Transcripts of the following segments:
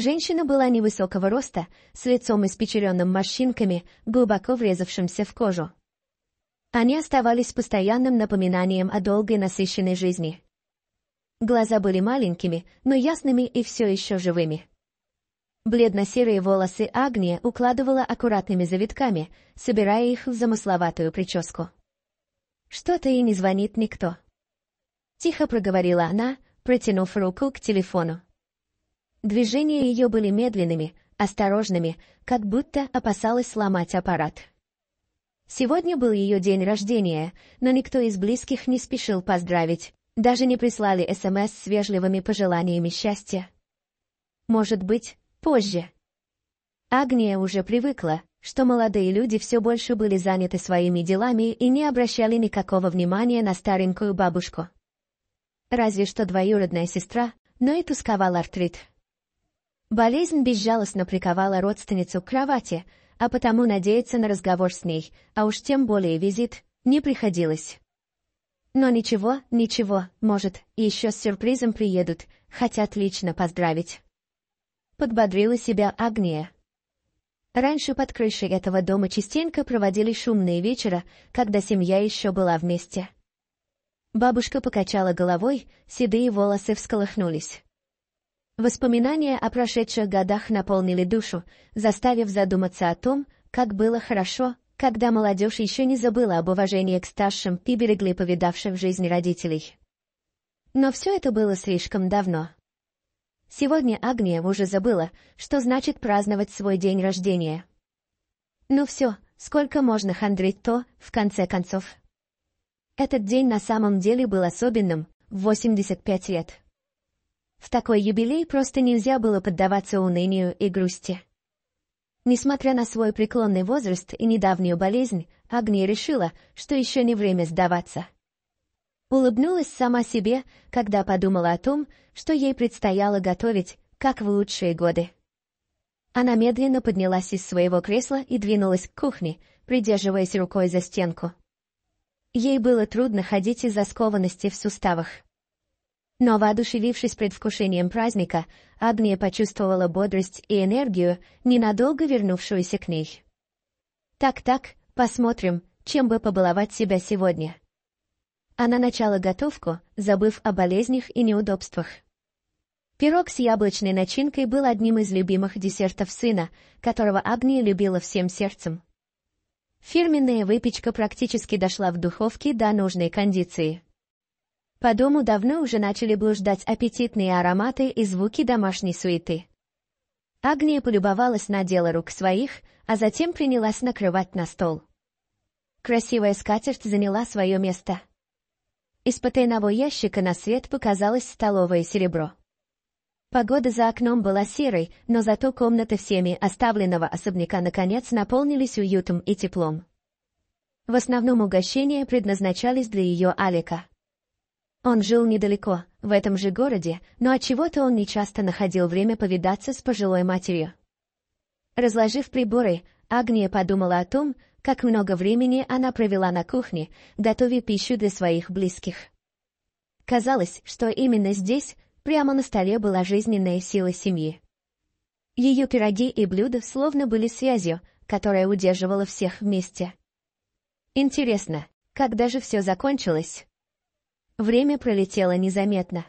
Женщина была невысокого роста, с лицом испечеренным морщинками, глубоко врезавшимся в кожу. Они оставались постоянным напоминанием о долгой насыщенной жизни. Глаза были маленькими, но ясными и все еще живыми. Бледно-серые волосы Агния укладывала аккуратными завитками, собирая их в замысловатую прическу. «Что-то и не звонит никто», — тихо проговорила она, протянув руку к телефону. Движения ее были медленными, осторожными, как будто опасалась сломать аппарат. Сегодня был ее день рождения, но никто из близких не спешил поздравить, даже не прислали СМС с вежливыми пожеланиями счастья. Может быть, позже. Агния уже привыкла, что молодые люди все больше были заняты своими делами и не обращали никакого внимания на старенькую бабушку. Разве что двоюродная сестра, но и тусковал артрит. Болезнь безжалостно приковала родственницу к кровати, а потому надеяться на разговор с ней, а уж тем более визит, не приходилось. Но ничего, ничего, может, еще с сюрпризом приедут, хотят лично поздравить. Подбодрила себя Агния. Раньше под крышей этого дома частенько проводили шумные вечера, когда семья еще была вместе. Бабушка покачала головой, седые волосы всколыхнулись. Воспоминания о прошедших годах наполнили душу, заставив задуматься о том, как было хорошо, когда молодежь еще не забыла об уважении к старшим и берегли повидавших в жизни родителей. Но все это было слишком давно. Сегодня Агния уже забыла, что значит праздновать свой день рождения. Ну все, сколько можно хандрить то, в конце концов. Этот день на самом деле был особенным, 85 лет. В такой юбилей просто нельзя было поддаваться унынию и грусти. Несмотря на свой преклонный возраст и недавнюю болезнь, Агния решила, что еще не время сдаваться. Улыбнулась сама себе, когда подумала о том, что ей предстояло готовить, как в лучшие годы. Она медленно поднялась из своего кресла и двинулась к кухне, придерживаясь рукой за стенку. Ей было трудно ходить из-за скованности в суставах. Но воодушевившись предвкушением праздника, Агния почувствовала бодрость и энергию, ненадолго вернувшуюся к ней. «Так-так, посмотрим, чем бы побаловать себя сегодня». Она начала готовку, забыв о болезнях и неудобствах. Пирог с яблочной начинкой был одним из любимых десертов сына, которого Агния любила всем сердцем. Фирменная выпечка практически дошла в духовке до нужной кондиции. По дому давно уже начали блуждать аппетитные ароматы и звуки домашней суеты. Агния полюбовалась на дело рук своих, а затем принялась накрывать на стол. Красивая скатерть заняла свое место. Из потайного ящика на свет показалось столовое серебро. Погода за окном была серой, но зато комнаты всеми оставленного особняка наконец наполнились уютом и теплом. В основном угощения предназначались для ее Алика. Он жил недалеко, в этом же городе, но от чего то он не часто находил время повидаться с пожилой матерью. Разложив приборы, Агния подумала о том, как много времени она провела на кухне, готовя пищу для своих близких. Казалось, что именно здесь, прямо на столе была жизненная сила семьи. Ее пироги и блюда словно были связью, которая удерживала всех вместе. Интересно, когда же все закончилось? Время пролетело незаметно.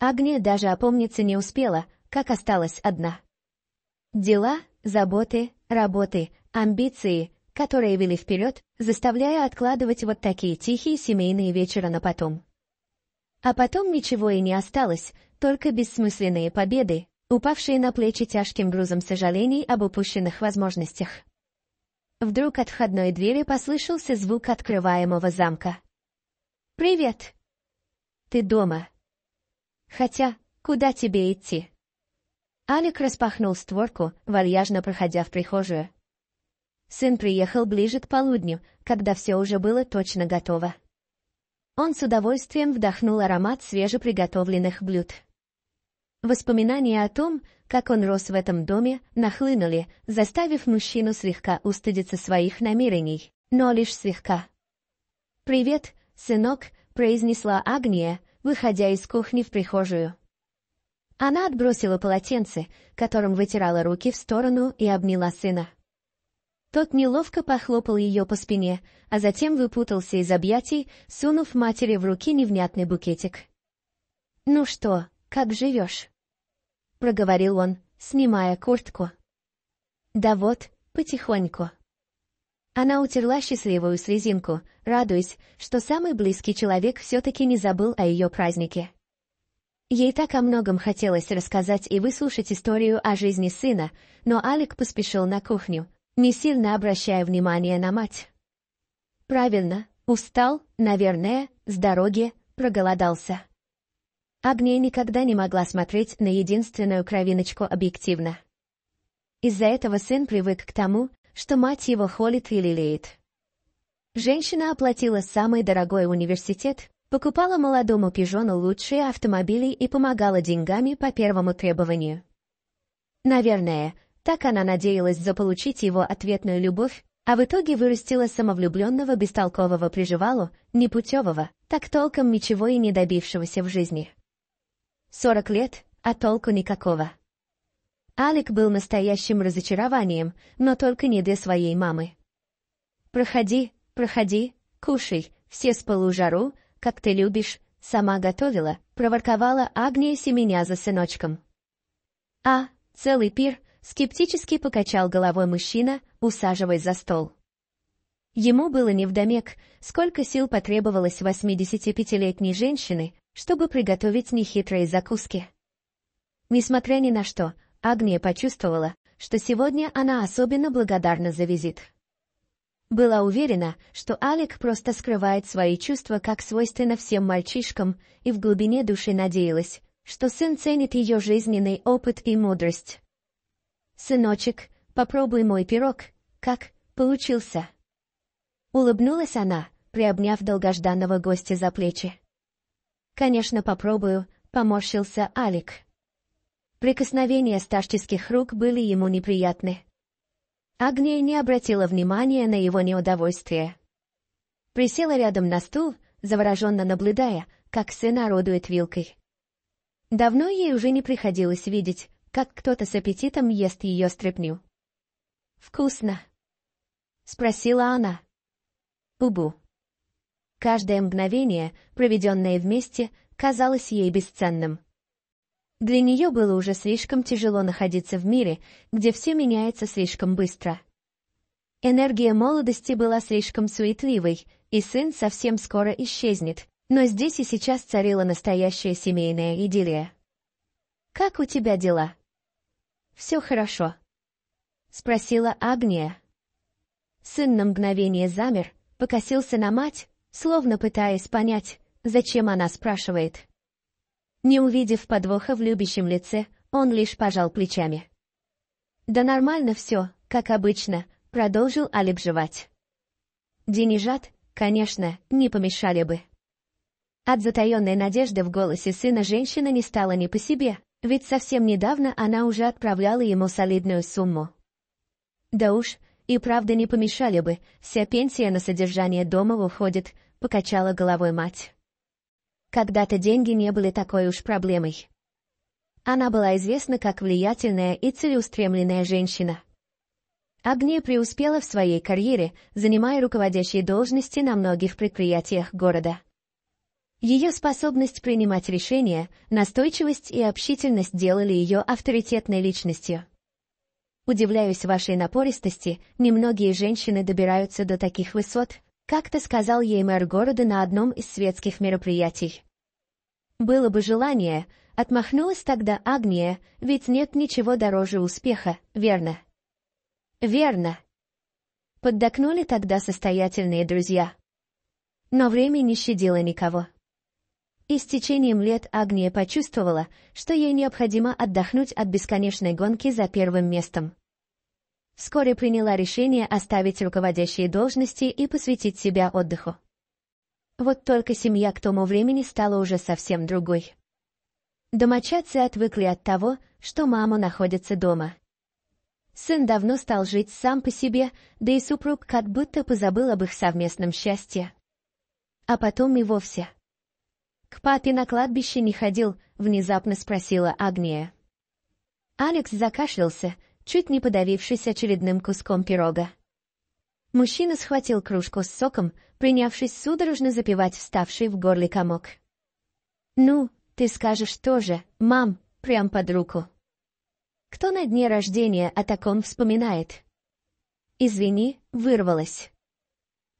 Агне даже опомниться не успела, как осталась одна. Дела, заботы, работы, амбиции, которые вели вперед, заставляя откладывать вот такие тихие семейные вечера на потом. А потом ничего и не осталось, только бессмысленные победы, упавшие на плечи тяжким грузом сожалений об упущенных возможностях. Вдруг от входной двери послышался звук открываемого замка. «Привет!» «Ты дома?» «Хотя, куда тебе идти?» Алик распахнул створку, вальяжно проходя в прихожую. Сын приехал ближе к полудню, когда все уже было точно готово. Он с удовольствием вдохнул аромат свежеприготовленных блюд. Воспоминания о том, как он рос в этом доме, нахлынули, заставив мужчину слегка устыдиться своих намерений, но лишь слегка. «Привет, «Сынок», — произнесла Агния, выходя из кухни в прихожую. Она отбросила полотенце, которым вытирала руки в сторону и обняла сына. Тот неловко похлопал ее по спине, а затем выпутался из объятий, сунув матери в руки невнятный букетик. «Ну что, как живешь?» — проговорил он, снимая куртку. «Да вот, потихоньку». Она утерла счастливую слезинку, радуясь, что самый близкий человек все-таки не забыл о ее празднике. Ей так о многом хотелось рассказать и выслушать историю о жизни сына, но Алик поспешил на кухню, не сильно обращая внимания на мать. «Правильно, устал, наверное, с дороги, проголодался». Агния никогда не могла смотреть на единственную кровиночку объективно. Из-за этого сын привык к тому, что мать его холит и лелеет. Женщина оплатила самый дорогой университет, покупала молодому пижону лучшие автомобили и помогала деньгами по первому требованию. Наверное, так она надеялась заполучить его ответную любовь, а в итоге вырастила самовлюбленного бестолкового приживалу, непутевого, так толком ничего и не добившегося в жизни. Сорок лет, а толку никакого. Алик был настоящим разочарованием, но только не для своей мамы. «Проходи, проходи, кушай, все с полужару, как ты любишь, сама готовила», — проворковала Агния семеня за сыночком. «А, целый пир», — скептически покачал головой мужчина, усаживаясь за стол. Ему было невдомек, сколько сил потребовалось 85-летней женщины, чтобы приготовить нехитрые закуски. Несмотря ни на что, Агния почувствовала, что сегодня она особенно благодарна за визит. Была уверена, что Алик просто скрывает свои чувства, как свойственно всем мальчишкам, и в глубине души надеялась, что сын ценит ее жизненный опыт и мудрость. «Сыночек, попробуй мой пирог. Как? Получился?» Улыбнулась она, приобняв долгожданного гостя за плечи. «Конечно, попробую», — поморщился Алик. Прикосновения старческих рук были ему неприятны. Агния не обратила внимания на его неудовольствие. Присела рядом на стул, завороженно наблюдая, как сын орудует вилкой. Давно ей уже не приходилось видеть, как кто-то с аппетитом ест ее стряпню. «Вкусно!» — спросила она. «Убу!» Каждое мгновение, проведенное вместе, казалось ей бесценным. Для нее было уже слишком тяжело находиться в мире, где все меняется слишком быстро. Энергия молодости была слишком суетливой, и сын совсем скоро исчезнет, но здесь и сейчас царила настоящая семейная идиллия. «Как у тебя дела?» «Все хорошо», — спросила Агния. Сын на мгновение замер, покосился на мать, словно пытаясь понять, зачем она спрашивает. Не увидев подвоха в любящем лице, он лишь пожал плечами. «Да нормально все, как обычно», — продолжил Алиб жевать. Денижат, конечно, не помешали бы. От затаенной надежды в голосе сына женщина не стала ни по себе, ведь совсем недавно она уже отправляла ему солидную сумму. «Да уж, и правда не помешали бы, вся пенсия на содержание дома уходит», — покачала головой мать. Когда-то деньги не были такой уж проблемой. Она была известна как влиятельная и целеустремленная женщина. Агни преуспела в своей карьере, занимая руководящие должности на многих предприятиях города. Ее способность принимать решения, настойчивость и общительность делали ее авторитетной личностью. Удивляюсь вашей напористости, немногие женщины добираются до таких высот, как-то сказал ей мэр города на одном из светских мероприятий. Было бы желание, отмахнулась тогда Агния, ведь нет ничего дороже успеха, верно? Верно. Поддакнули тогда состоятельные друзья. Но время не щадило никого. И с течением лет Агния почувствовала, что ей необходимо отдохнуть от бесконечной гонки за первым местом вскоре приняла решение оставить руководящие должности и посвятить себя отдыху. Вот только семья к тому времени стала уже совсем другой. Домочадцы отвыкли от того, что мама находится дома. Сын давно стал жить сам по себе, да и супруг как будто позабыл об их совместном счастье. А потом и вовсе. «К папе на кладбище не ходил», — внезапно спросила Агния. Алекс закашлялся, чуть не подавившись очередным куском пирога. Мужчина схватил кружку с соком, принявшись судорожно запивать вставший в горле комок. «Ну, ты скажешь тоже, мам, прям под руку». Кто на дне рождения о таком вспоминает? «Извини, вырвалась».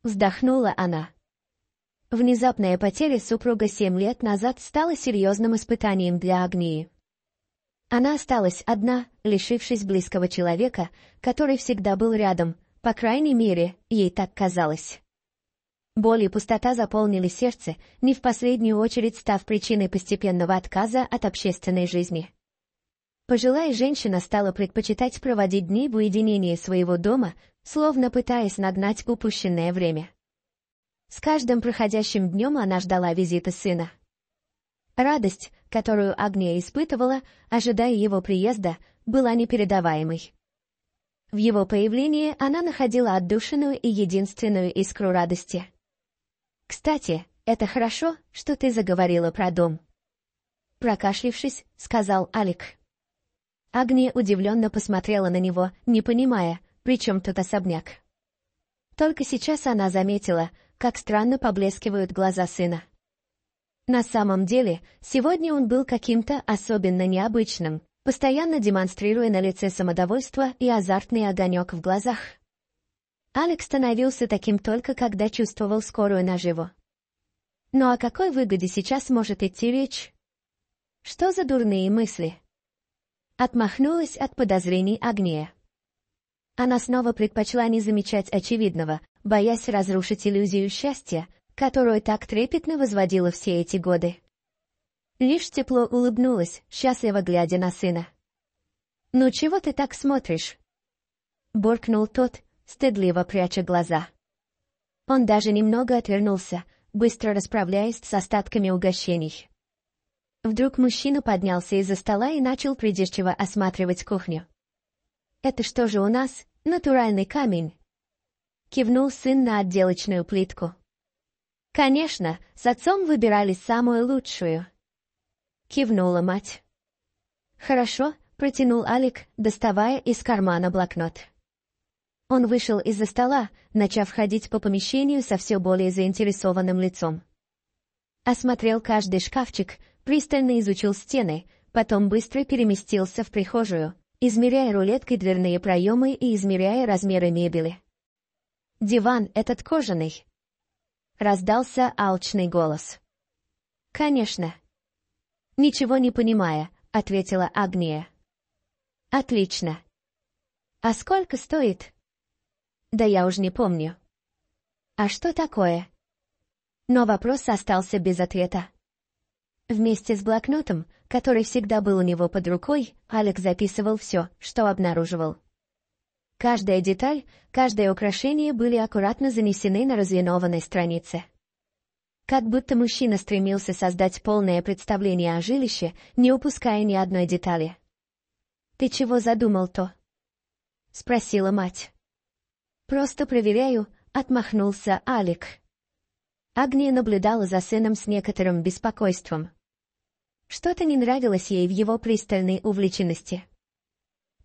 Вздохнула она. Внезапная потеря супруга семь лет назад стала серьезным испытанием для Агнии. Она осталась одна, лишившись близкого человека, который всегда был рядом, по крайней мере, ей так казалось. Боль и пустота заполнили сердце, не в последнюю очередь став причиной постепенного отказа от общественной жизни. Пожилая женщина стала предпочитать проводить дни в уединении своего дома, словно пытаясь нагнать упущенное время. С каждым проходящим днем она ждала визита сына. Радость, которую Агния испытывала, ожидая его приезда, была непередаваемой. В его появлении она находила отдушенную и единственную искру радости. «Кстати, это хорошо, что ты заговорила про дом». Прокашлившись, сказал Алик. Агния удивленно посмотрела на него, не понимая, при чем тут особняк. Только сейчас она заметила, как странно поблескивают глаза сына. На самом деле, сегодня он был каким-то особенно необычным, постоянно демонстрируя на лице самодовольство и азартный огонек в глазах. Алекс становился таким только когда чувствовал скорую наживу. Но «Ну о а какой выгоде сейчас может идти речь? Что за дурные мысли? Отмахнулась от подозрений Агния. Она снова предпочла не замечать очевидного, боясь разрушить иллюзию счастья, которую так трепетно возводила все эти годы. Лишь тепло улыбнулась, счастливо глядя на сына. «Ну чего ты так смотришь?» Буркнул тот, стыдливо пряча глаза. Он даже немного отвернулся, быстро расправляясь с остатками угощений. Вдруг мужчина поднялся из-за стола и начал придирчиво осматривать кухню. «Это что же у нас? Натуральный камень!» Кивнул сын на отделочную плитку. Конечно, с отцом выбирали самую лучшую. Кивнула мать. Хорошо, протянул Алик, доставая из кармана блокнот. Он вышел из-за стола, начав ходить по помещению со все более заинтересованным лицом. Осмотрел каждый шкафчик, пристально изучил стены, потом быстро переместился в прихожую, измеряя рулеткой дверные проемы и измеряя размеры мебели. Диван этот кожаный, Раздался алчный голос. Конечно. Ничего не понимая, ответила Агния. Отлично. А сколько стоит? Да я уж не помню. А что такое? Но вопрос остался без ответа. Вместе с блокнотом, который всегда был у него под рукой, Алекс записывал все, что обнаруживал. Каждая деталь, каждое украшение были аккуратно занесены на разлинованной странице. Как будто мужчина стремился создать полное представление о жилище, не упуская ни одной детали. «Ты чего задумал-то?» — спросила мать. «Просто проверяю», — отмахнулся Алик. Агния наблюдала за сыном с некоторым беспокойством. Что-то не нравилось ей в его пристальной увлеченности.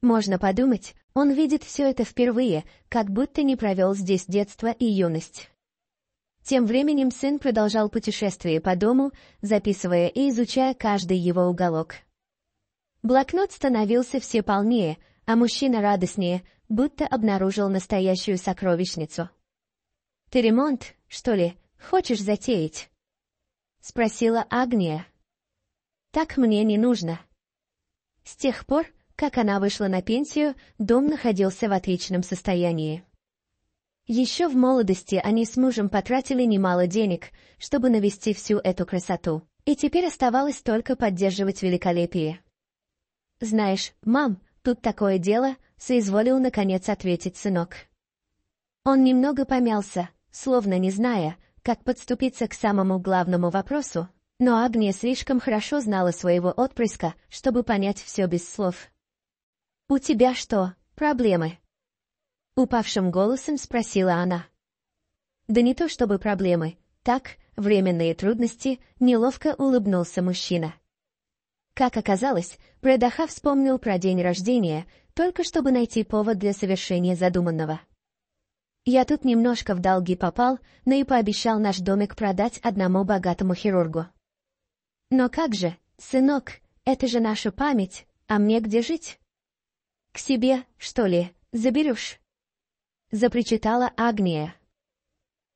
Можно подумать, он видит все это впервые, как будто не провел здесь детство и юность. Тем временем сын продолжал путешествие по дому, записывая и изучая каждый его уголок. Блокнот становился все полнее, а мужчина радостнее, будто обнаружил настоящую сокровищницу. «Ты ремонт, что ли, хочешь затеять?» — спросила Агния. «Так мне не нужно». С тех пор, как она вышла на пенсию, дом находился в отличном состоянии. Еще в молодости они с мужем потратили немало денег, чтобы навести всю эту красоту, и теперь оставалось только поддерживать великолепие. «Знаешь, мам, тут такое дело», — соизволил наконец ответить сынок. Он немного помялся, словно не зная, как подступиться к самому главному вопросу, но Агния слишком хорошо знала своего отпрыска, чтобы понять все без слов. «У тебя что, проблемы?» Упавшим голосом спросила она. «Да не то чтобы проблемы, так, временные трудности», неловко улыбнулся мужчина. Как оказалось, Предаха вспомнил про день рождения, только чтобы найти повод для совершения задуманного. Я тут немножко в долги попал, но и пообещал наш домик продать одному богатому хирургу. Но как же, сынок, это же наша память, а мне где жить? «К себе, что ли, заберешь?» Запричитала Агния.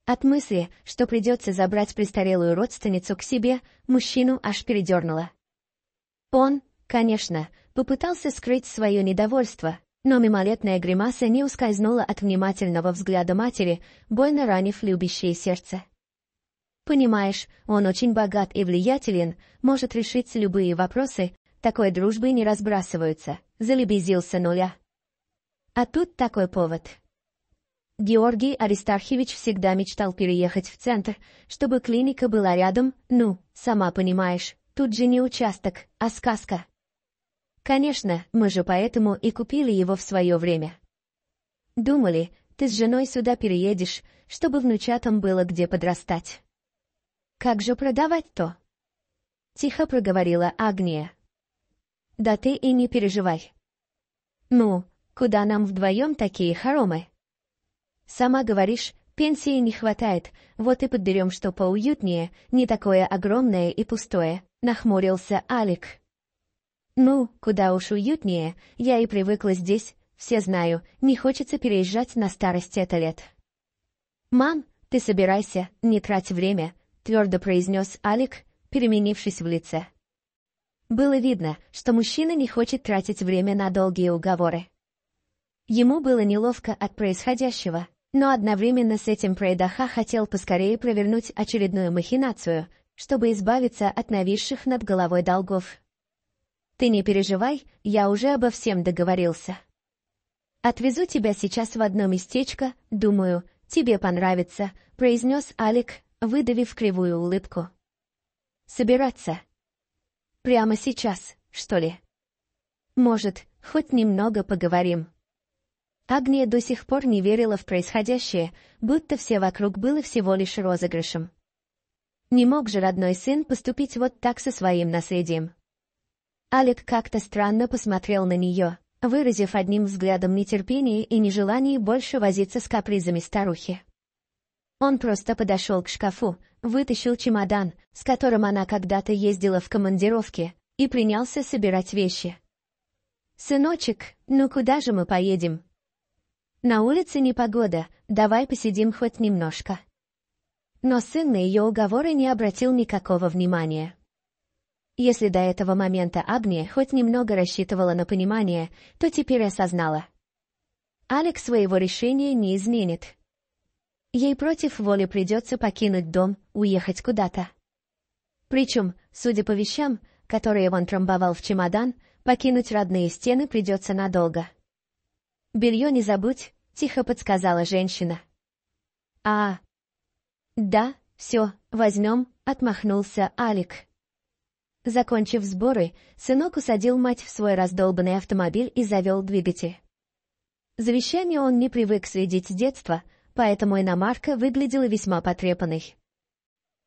От мысли, что придется забрать престарелую родственницу к себе, мужчину аж передернуло. Он, конечно, попытался скрыть свое недовольство, но мимолетная гримаса не ускользнула от внимательного взгляда матери, больно ранив любящее сердце. Понимаешь, он очень богат и влиятелен, может решить любые вопросы, такой дружбы не разбрасываются, залебезился нуля. А тут такой повод. Георгий Аристархевич всегда мечтал переехать в центр, чтобы клиника была рядом, ну, сама понимаешь, тут же не участок, а сказка. Конечно, мы же поэтому и купили его в свое время. Думали, ты с женой сюда переедешь, чтобы внучатам было где подрастать. Как же продавать-то? Тихо проговорила Агния. Да ты и не переживай. Ну, куда нам вдвоем такие хоромы? Сама говоришь, пенсии не хватает, вот и подберем что поуютнее, не такое огромное и пустое, нахмурился Алик. Ну, куда уж уютнее, я и привыкла здесь, все знаю, не хочется переезжать на старость это лет. «Мам, ты собирайся, не трать время», — твердо произнес Алик, переменившись в лице. Было видно, что мужчина не хочет тратить время на долгие уговоры. Ему было неловко от происходящего, но одновременно с этим Прейдаха хотел поскорее провернуть очередную махинацию, чтобы избавиться от нависших над головой долгов. «Ты не переживай, я уже обо всем договорился. Отвезу тебя сейчас в одно местечко, думаю, тебе понравится», — произнес Алик, выдавив кривую улыбку. «Собираться, Прямо сейчас, что ли? Может, хоть немного поговорим. Агния до сих пор не верила в происходящее, будто все вокруг было всего лишь розыгрышем. Не мог же родной сын поступить вот так со своим наследием. Алик как-то странно посмотрел на нее, выразив одним взглядом нетерпение и нежелание больше возиться с капризами старухи. Он просто подошел к шкафу, вытащил чемодан, с которым она когда-то ездила в командировке, и принялся собирать вещи. «Сыночек, ну куда же мы поедем?» «На улице непогода, давай посидим хоть немножко». Но сын на ее уговоры не обратил никакого внимания. Если до этого момента Абни хоть немного рассчитывала на понимание, то теперь осознала. Алекс своего решения не изменит, Ей против воли придется покинуть дом, уехать куда-то. Причем, судя по вещам, которые он трамбовал в чемодан, покинуть родные стены придется надолго. «Белье не забудь», — тихо подсказала женщина. «А...» «Да, все, возьмем», — отмахнулся Алик. Закончив сборы, сынок усадил мать в свой раздолбанный автомобиль и завел двигатель. За вещами он не привык следить с детства, поэтому иномарка выглядела весьма потрепанной.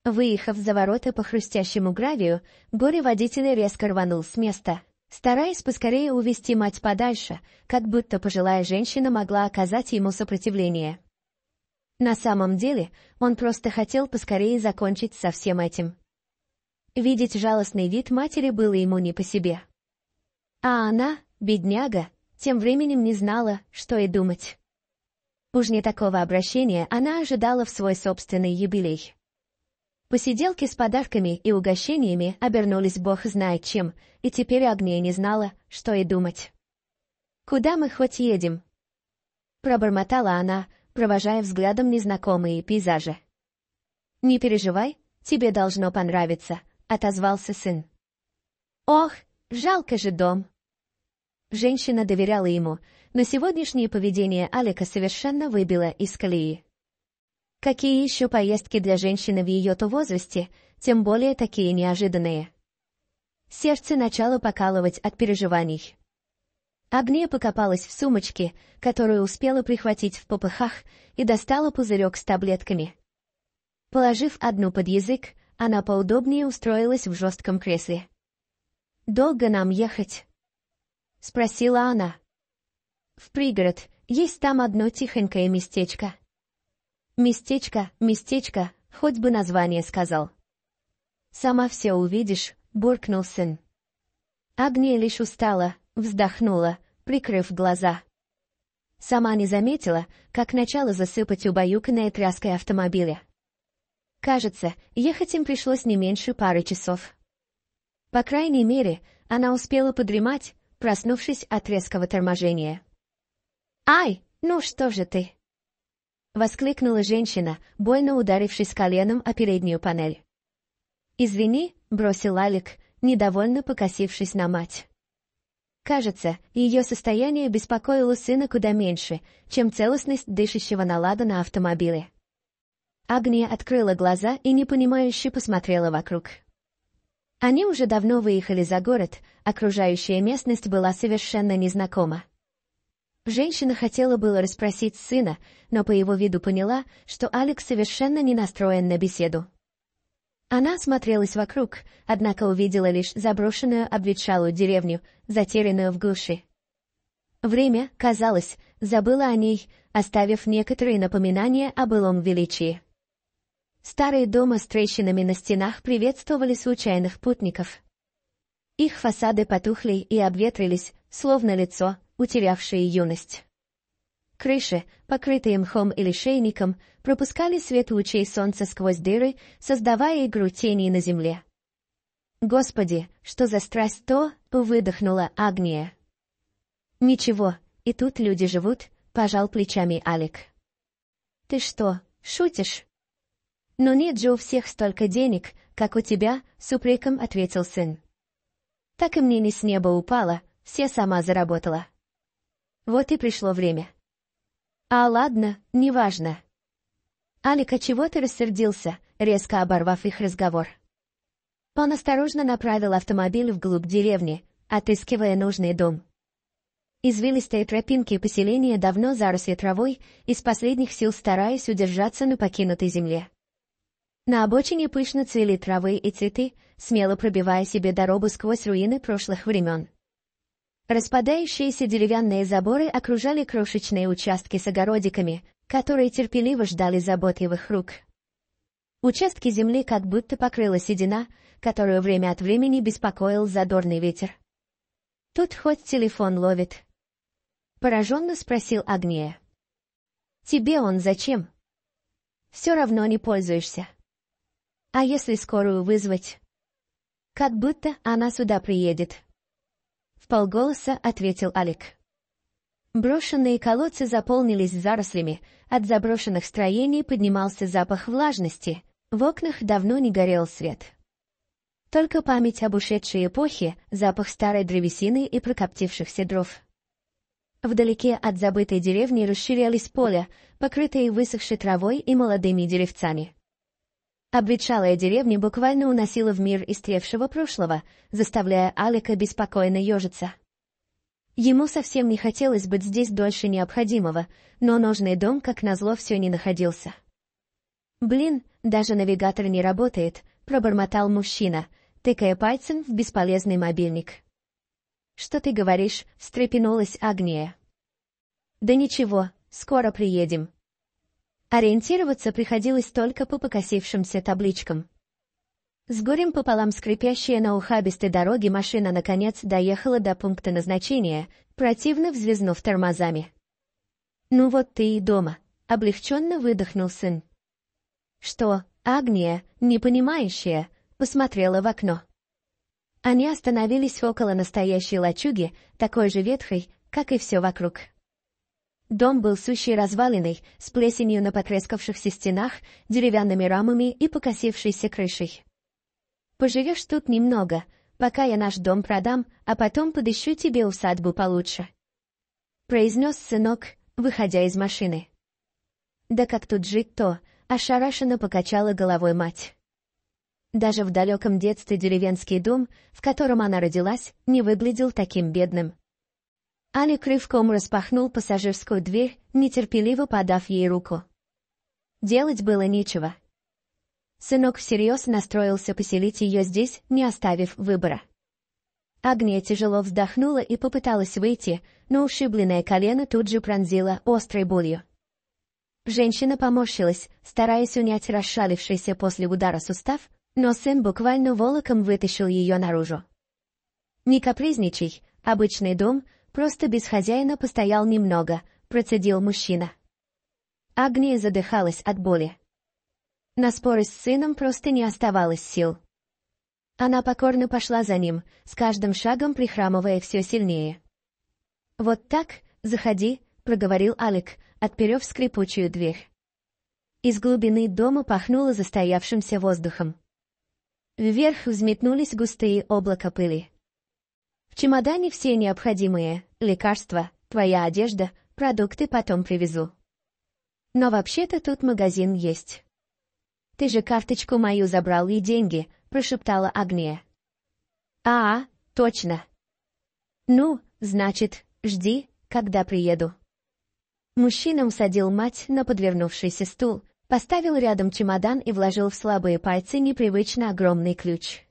Выехав за ворота по хрустящему гравию, горе-водитель резко рванул с места, стараясь поскорее увести мать подальше, как будто пожилая женщина могла оказать ему сопротивление. На самом деле, он просто хотел поскорее закончить со всем этим. Видеть жалостный вид матери было ему не по себе. А она, бедняга, тем временем не знала, что и думать. Уж не такого обращения она ожидала в свой собственный юбилей. Посиделки с подарками и угощениями обернулись бог знает чем, и теперь Агния не знала, что и думать. «Куда мы хоть едем?» Пробормотала она, провожая взглядом незнакомые пейзажи. «Не переживай, тебе должно понравиться», — отозвался сын. «Ох, жалко же дом!» Женщина доверяла ему, но сегодняшнее поведение Алика совершенно выбило из колеи. Какие еще поездки для женщины в ее-то возрасте, тем более такие неожиданные. Сердце начало покалывать от переживаний. Агния покопалась в сумочке, которую успела прихватить в попыхах, и достала пузырек с таблетками. Положив одну под язык, она поудобнее устроилась в жестком кресле. «Долго нам ехать?» — спросила она в пригород, есть там одно тихонькое местечко. Местечко, местечко, хоть бы название сказал. Сама все увидишь, буркнул сын. Агния лишь устала, вздохнула, прикрыв глаза. Сама не заметила, как начала засыпать убаюканное тряской автомобиля. Кажется, ехать им пришлось не меньше пары часов. По крайней мере, она успела подремать, проснувшись от резкого торможения. «Ай, ну что же ты!» Воскликнула женщина, больно ударившись коленом о переднюю панель. «Извини», — бросил Алик, недовольно покосившись на мать. Кажется, ее состояние беспокоило сына куда меньше, чем целостность дышащего налада на автомобиле. Агния открыла глаза и непонимающе посмотрела вокруг. Они уже давно выехали за город, окружающая местность была совершенно незнакома. Женщина хотела было расспросить сына, но по его виду поняла, что Алекс совершенно не настроен на беседу. Она смотрелась вокруг, однако увидела лишь заброшенную обветшалую деревню, затерянную в глуши. Время, казалось, забыло о ней, оставив некоторые напоминания о былом величии. Старые дома с трещинами на стенах приветствовали случайных путников. Их фасады потухли и обветрились, словно лицо, утерявшие юность. Крыши, покрытые мхом или шейником, пропускали свет лучей солнца сквозь дыры, создавая игру теней на земле. «Господи, что за страсть то!» — выдохнула Агния. «Ничего, и тут люди живут», — пожал плечами Алик. «Ты что, шутишь?» «Но нет же у всех столько денег, как у тебя», — с упреком ответил сын. «Так и мне не с неба упало, все сама заработала». Вот и пришло время. А ладно, неважно. Алика, чего ты рассердился, резко оборвав их разговор? Он осторожно направил автомобиль вглубь деревни, отыскивая нужный дом. Извилистые тропинки поселения давно заросли травой, из последних сил стараясь удержаться на покинутой земле. На обочине пышно цвели травы и цветы, смело пробивая себе дорогу сквозь руины прошлых времен. Распадающиеся деревянные заборы окружали крошечные участки с огородиками, которые терпеливо ждали заботливых рук. Участки земли как будто покрыла седина, которую время от времени беспокоил задорный ветер. «Тут хоть телефон ловит», — пораженно спросил Агния. «Тебе он зачем?» «Все равно не пользуешься». «А если скорую вызвать?» «Как будто она сюда приедет», в полголоса ответил Алик. Брошенные колодцы заполнились зарослями, от заброшенных строений поднимался запах влажности, в окнах давно не горел свет. Только память об ушедшей эпохе, запах старой древесины и прокоптившихся дров. Вдалеке от забытой деревни расширялись поля, покрытые высохшей травой и молодыми деревцами. Обветшалая деревня буквально уносила в мир истревшего прошлого, заставляя Алика беспокойно ежиться. Ему совсем не хотелось быть здесь дольше необходимого, но нужный дом, как назло, все не находился. «Блин, даже навигатор не работает», — пробормотал мужчина, тыкая пальцем в бесполезный мобильник. «Что ты говоришь?» — встрепенулась Агния. «Да ничего, скоро приедем», Ориентироваться приходилось только по покосившимся табличкам. С горем пополам скрипящая на ухабистой дороге машина наконец доехала до пункта назначения, противно взвизнув тормозами. «Ну вот ты и дома», — облегченно выдохнул сын. «Что?» — Агния, непонимающая, посмотрела в окно. Они остановились около настоящей лачуги, такой же ветхой, как и все вокруг. Дом был сущей развалиной, с плесенью на потрескавшихся стенах, деревянными рамами и покосившейся крышей. «Поживешь тут немного, пока я наш дом продам, а потом подыщу тебе усадьбу получше», — произнес сынок, выходя из машины. Да как тут жить то, ошарашенно покачала головой мать. Даже в далеком детстве деревенский дом, в котором она родилась, не выглядел таким бедным. Али крывком распахнул пассажирскую дверь, нетерпеливо подав ей руку. Делать было нечего. Сынок всерьез настроился поселить ее здесь, не оставив выбора. Агния тяжело вздохнула и попыталась выйти, но ушибленное колено тут же пронзило острой болью. Женщина поморщилась, стараясь унять расшалившийся после удара сустав, но сын буквально волоком вытащил ее наружу. «Не капризничай, обычный дом», Просто без хозяина постоял немного, процедил мужчина. Агния задыхалась от боли. На споры с сыном просто не оставалось сил. Она покорно пошла за ним, с каждым шагом прихрамывая все сильнее. «Вот так, заходи», — проговорил Алик, отперев скрипучую дверь. Из глубины дома пахнуло застоявшимся воздухом. Вверх взметнулись густые облака пыли. В чемодане все необходимые лекарства, твоя одежда, продукты потом привезу. Но вообще-то тут магазин есть. Ты же карточку мою забрал и деньги, прошептала Агния. А, точно. Ну, значит, жди, когда приеду. Мужчина усадил мать на подвернувшийся стул, поставил рядом чемодан и вложил в слабые пальцы непривычно огромный ключ.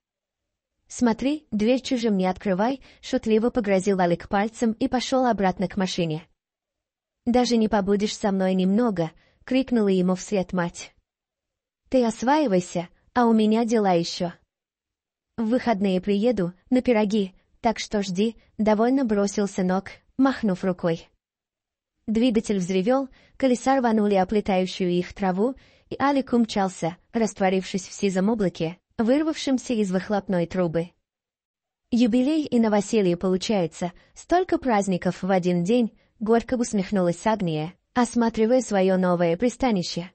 «Смотри, дверь чужим не открывай», — шутливо погрозил Алик пальцем и пошел обратно к машине. «Даже не побудешь со мной немного», — крикнула ему вслед мать. «Ты осваивайся, а у меня дела еще». «В выходные приеду, на пироги, так что жди», — довольно бросился ног, махнув рукой. Двигатель взревел, колеса рванули оплетающую их траву, и Алик умчался, растворившись в сизом облаке, вырвавшимся из выхлопной трубы. «Юбилей и новоселье получается, столько праздников в один день», — горько усмехнулась Агния, осматривая свое новое пристанище.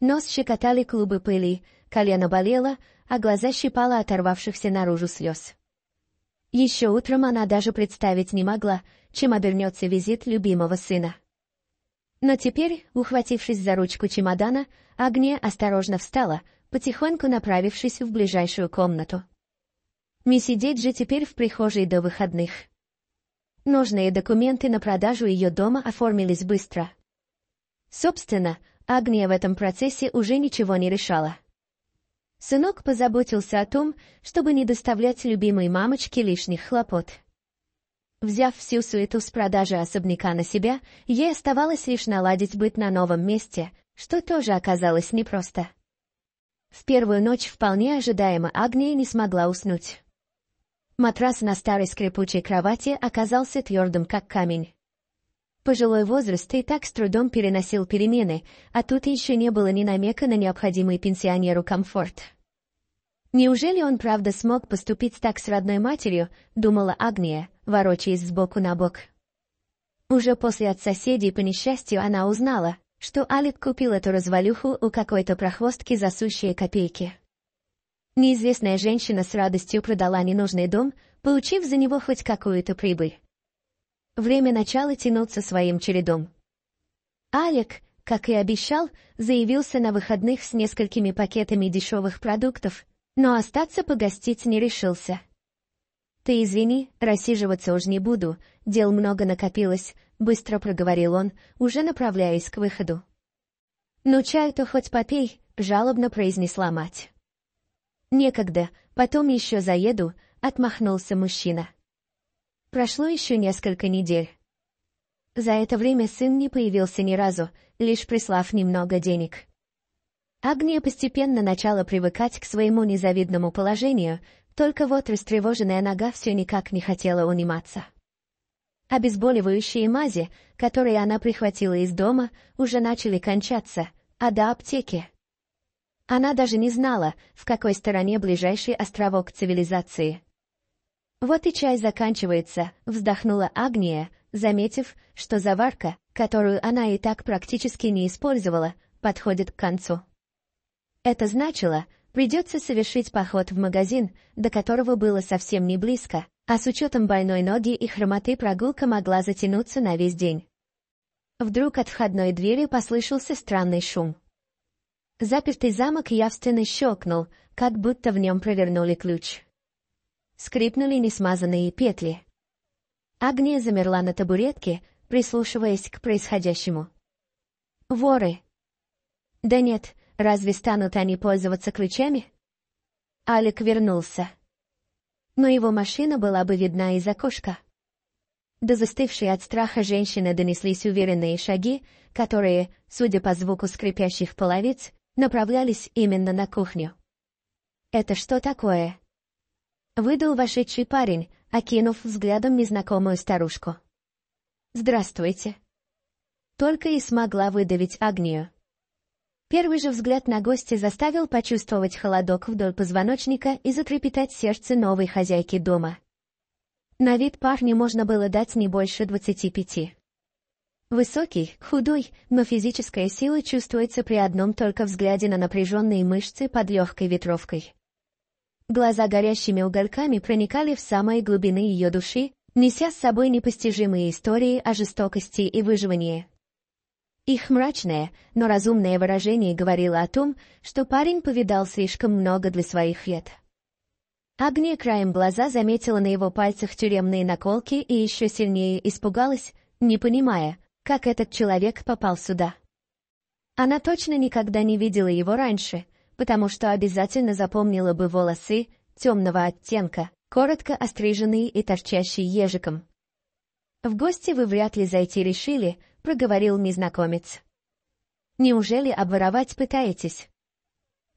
Нос щекотали клубы пыли, колено болело, а глаза щипало оторвавшихся наружу слез. Еще утром она даже представить не могла, чем обернется визит любимого сына. Но теперь, ухватившись за ручку чемодана, Агния осторожно встала, потихоньку направившись в ближайшую комнату. Не сидеть же теперь в прихожей до выходных. Нужные документы на продажу ее дома оформились быстро. Собственно, Агния в этом процессе уже ничего не решала. Сынок позаботился о том, чтобы не доставлять любимой мамочке лишних хлопот. Взяв всю суету с продажи особняка на себя, ей оставалось лишь наладить быт на новом месте, что тоже оказалось непросто. В первую ночь вполне ожидаемо Агния не смогла уснуть. Матрас на старой скрипучей кровати оказался твердым, как камень. Пожилой возраст и так с трудом переносил перемены, а тут еще не было ни намека на необходимый пенсионеру комфорт. «Неужели он правда смог поступить так с родной матерью?» — думала Агния, ворочаясь сбоку на бок. Уже после от соседей по несчастью она узнала, что Алик купил эту развалюху у какой-то прохвостки за сущие копейки. Неизвестная женщина с радостью продала ненужный дом, получив за него хоть какую-то прибыль. Время начало тянуться своим чередом. Алик, как и обещал, заявился на выходных с несколькими пакетами дешевых продуктов, но остаться погостить не решился. «Ты извини, рассиживаться уж не буду, дел много накопилось, быстро проговорил он, уже направляясь к выходу. «Ну чай-то хоть попей», — жалобно произнесла мать. «Некогда, потом еще заеду», — отмахнулся мужчина. Прошло еще несколько недель. За это время сын не появился ни разу, лишь прислав немного денег. Агния постепенно начала привыкать к своему незавидному положению, только вот растревоженная нога все никак не хотела униматься. Обезболивающие мази, которые она прихватила из дома, уже начали кончаться, а до аптеки. Она даже не знала, в какой стороне ближайший островок цивилизации. «Вот и чай заканчивается», — вздохнула Агния, заметив, что заварка, которую она и так практически не использовала, подходит к концу. Это значило, придется совершить поход в магазин, до которого было совсем не близко, а с учетом больной ноги и хромоты прогулка могла затянуться на весь день. Вдруг от входной двери послышался странный шум. Запертый замок явственно щелкнул, как будто в нем провернули ключ. Скрипнули несмазанные петли. Агния замерла на табуретке, прислушиваясь к происходящему. «Воры!» «Да нет, разве станут они пользоваться ключами?» Алик вернулся но его машина была бы видна из окошка. До застывшей от страха женщины донеслись уверенные шаги, которые, судя по звуку скрипящих половиц, направлялись именно на кухню. «Это что такое?» Выдал вошедший парень, окинув взглядом незнакомую старушку. «Здравствуйте». Только и смогла выдавить огню. Первый же взгляд на гостя заставил почувствовать холодок вдоль позвоночника и затрепетать сердце новой хозяйки дома. На вид парню можно было дать не больше 25. Высокий, худой, но физическая сила чувствуется при одном только взгляде на напряженные мышцы под легкой ветровкой. Глаза горящими угольками проникали в самые глубины ее души, неся с собой непостижимые истории о жестокости и выживании. Их мрачное, но разумное выражение говорило о том, что парень повидал слишком много для своих лет. Агния краем глаза заметила на его пальцах тюремные наколки и еще сильнее испугалась, не понимая, как этот человек попал сюда. Она точно никогда не видела его раньше, потому что обязательно запомнила бы волосы темного оттенка, коротко остриженные и торчащие ежиком. В гости вы вряд ли зайти решили, — проговорил незнакомец. «Неужели обворовать пытаетесь?»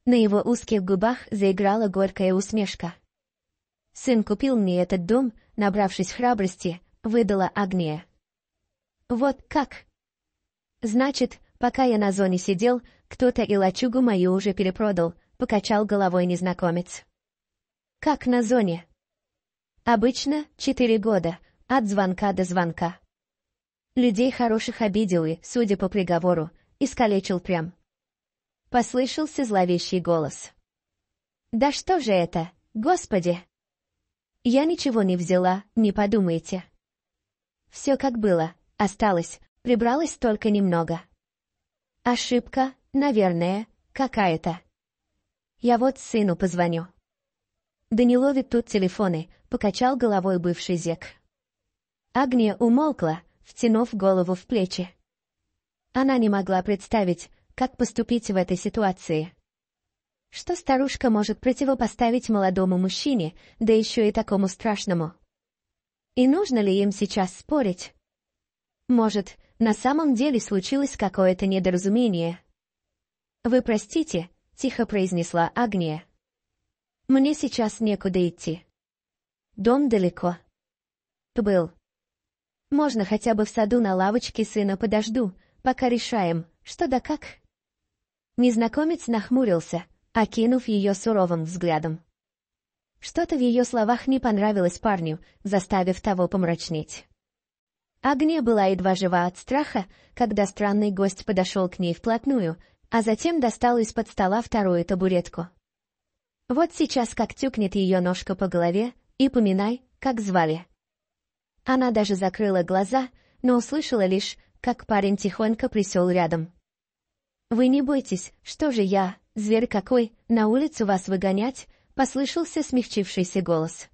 На его узких губах заиграла горькая усмешка. «Сын купил мне этот дом, набравшись храбрости, выдала Агния». «Вот как?» «Значит, пока я на зоне сидел, кто-то и лачугу мою уже перепродал», — покачал головой незнакомец. «Как на зоне?» «Обычно четыре года, от звонка до звонка». Людей хороших обидел и, судя по приговору, искалечил прям. Послышался зловещий голос. «Да что же это, господи!» «Я ничего не взяла, не подумайте». Все как было, осталось, прибралось только немного. Ошибка, наверное, какая-то. Я вот сыну позвоню. Да не ловит тут телефоны, покачал головой бывший зек. Агния умолкла, втянув голову в плечи. Она не могла представить, как поступить в этой ситуации. Что старушка может противопоставить молодому мужчине, да еще и такому страшному? И нужно ли им сейчас спорить? Может, на самом деле случилось какое-то недоразумение? «Вы простите», — тихо произнесла Агния. «Мне сейчас некуда идти. Дом далеко». «Был», можно хотя бы в саду на лавочке сына подожду, пока решаем, что да как. Незнакомец нахмурился, окинув ее суровым взглядом. Что-то в ее словах не понравилось парню, заставив того помрачнеть. Агния была едва жива от страха, когда странный гость подошел к ней вплотную, а затем достал из-под стола вторую табуретку. Вот сейчас как тюкнет ее ножка по голове, и поминай, как звали. Она даже закрыла глаза, но услышала лишь, как парень тихонько присел рядом. «Вы не бойтесь, что же я, зверь какой, на улицу вас выгонять?» — послышался смягчившийся голос.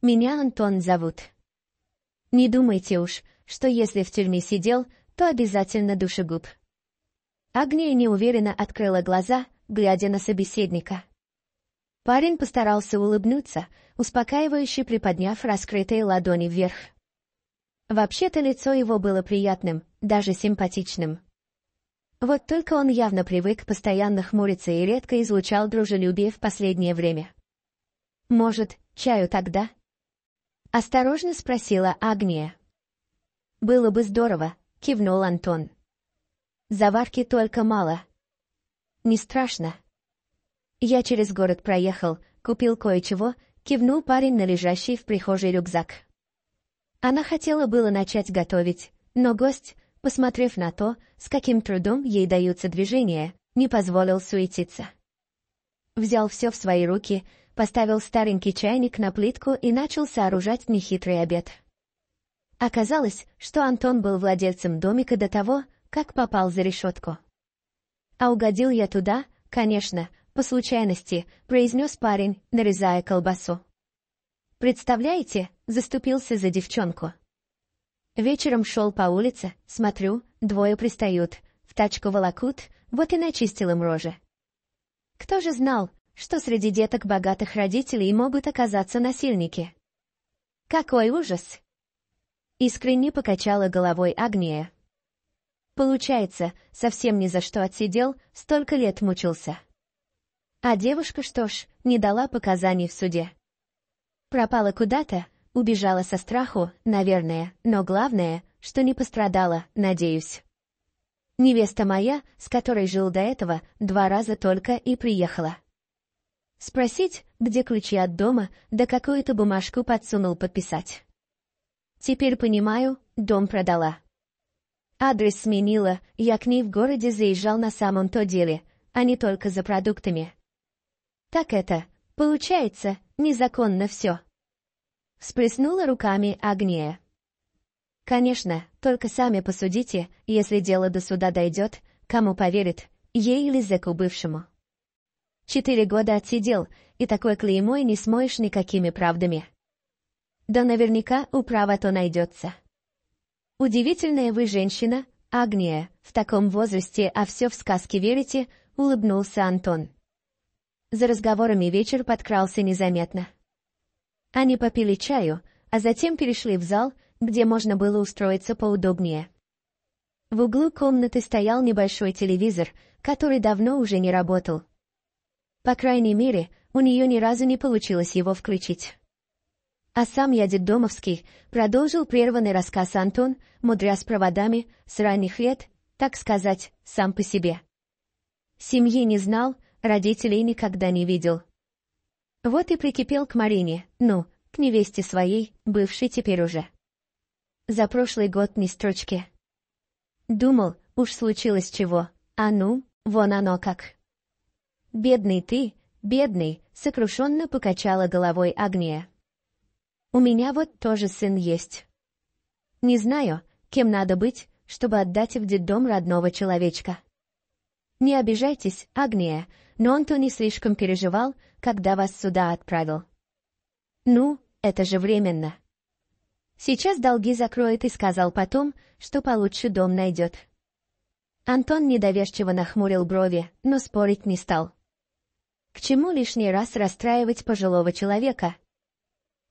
«Меня Антон зовут». «Не думайте уж, что если в тюрьме сидел, то обязательно душегуб». Агния неуверенно открыла глаза, глядя на собеседника. Парень постарался улыбнуться, успокаивающе приподняв раскрытые ладони вверх. Вообще-то лицо его было приятным, даже симпатичным. Вот только он явно привык постоянно хмуриться и редко излучал дружелюбие в последнее время. «Может, чаю тогда?» Осторожно спросила Агния. «Было бы здорово», — кивнул Антон. «Заварки только мало». «Не страшно», я через город проехал, купил кое-чего, кивнул парень на лежащий в прихожей рюкзак. Она хотела было начать готовить, но гость, посмотрев на то, с каким трудом ей даются движения, не позволил суетиться. Взял все в свои руки, поставил старенький чайник на плитку и начал сооружать нехитрый обед. Оказалось, что Антон был владельцем домика до того, как попал за решетку. А угодил я туда, конечно, по случайности», — произнес парень, нарезая колбасу. «Представляете?» — заступился за девчонку. Вечером шел по улице, смотрю, двое пристают, в тачку волокут, вот и начистил им рожи. Кто же знал, что среди деток богатых родителей могут оказаться насильники? Какой ужас! Искренне покачала головой Агния. Получается, совсем ни за что отсидел, столько лет мучился. А девушка, что ж, не дала показаний в суде. Пропала куда-то, убежала со страху, наверное, но главное, что не пострадала, надеюсь. Невеста моя, с которой жил до этого, два раза только и приехала. Спросить, где ключи от дома, да какую-то бумажку подсунул подписать. Теперь понимаю, дом продала. Адрес сменила, я к ней в городе заезжал на самом-то деле, а не только за продуктами. Так это, получается, незаконно все. Всплеснула руками Агнея. Конечно, только сами посудите, если дело до суда дойдет, кому поверит, ей или зэку бывшему. Четыре года отсидел, и такой клеймой не смоешь никакими правдами. Да наверняка управа то найдется. Удивительная вы женщина, Агния, в таком возрасте, а все в сказки верите, улыбнулся Антон. За разговорами вечер подкрался незаметно. Они попили чаю, а затем перешли в зал, где можно было устроиться поудобнее. В углу комнаты стоял небольшой телевизор, который давно уже не работал. По крайней мере, у нее ни разу не получилось его включить. А сам я Домовский продолжил прерванный рассказ Антон, мудря с проводами, с ранних лет, так сказать, сам по себе. Семьи не знал, родителей никогда не видел. Вот и прикипел к Марине, ну, к невесте своей, бывшей теперь уже. За прошлый год ни строчки. Думал, уж случилось чего, а ну, вон оно как. «Бедный ты, бедный», — сокрушенно покачала головой Агния. «У меня вот тоже сын есть. Не знаю, кем надо быть, чтобы отдать в детдом родного человечка. Не обижайтесь, Агния, но Антони слишком переживал, когда вас сюда отправил. Ну, это же временно. Сейчас долги закроет и сказал потом, что получше дом найдет. Антон недоверчиво нахмурил брови, но спорить не стал. К чему лишний раз расстраивать пожилого человека?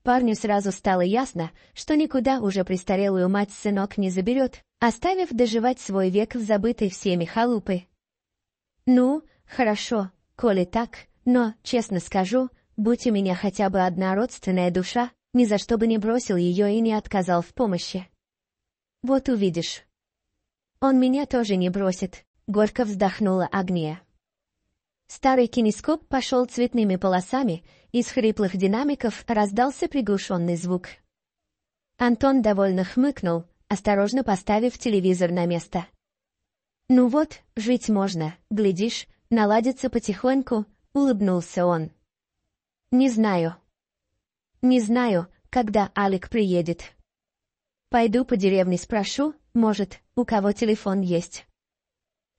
Парню сразу стало ясно, что никуда уже престарелую мать сынок не заберет, оставив доживать свой век в забытой всеми халупы. «Ну, Хорошо, коли так, но, честно скажу, будь у меня хотя бы одна родственная душа, ни за что бы не бросил ее и не отказал в помощи. Вот увидишь. Он меня тоже не бросит, горько вздохнула Агния. Старый кинескоп пошел цветными полосами, из хриплых динамиков раздался приглушенный звук. Антон довольно хмыкнул, осторожно поставив телевизор на место. «Ну вот, жить можно, глядишь, наладится потихоньку, улыбнулся он. Не знаю. Не знаю, когда Алик приедет. Пойду по деревне спрошу, может, у кого телефон есть.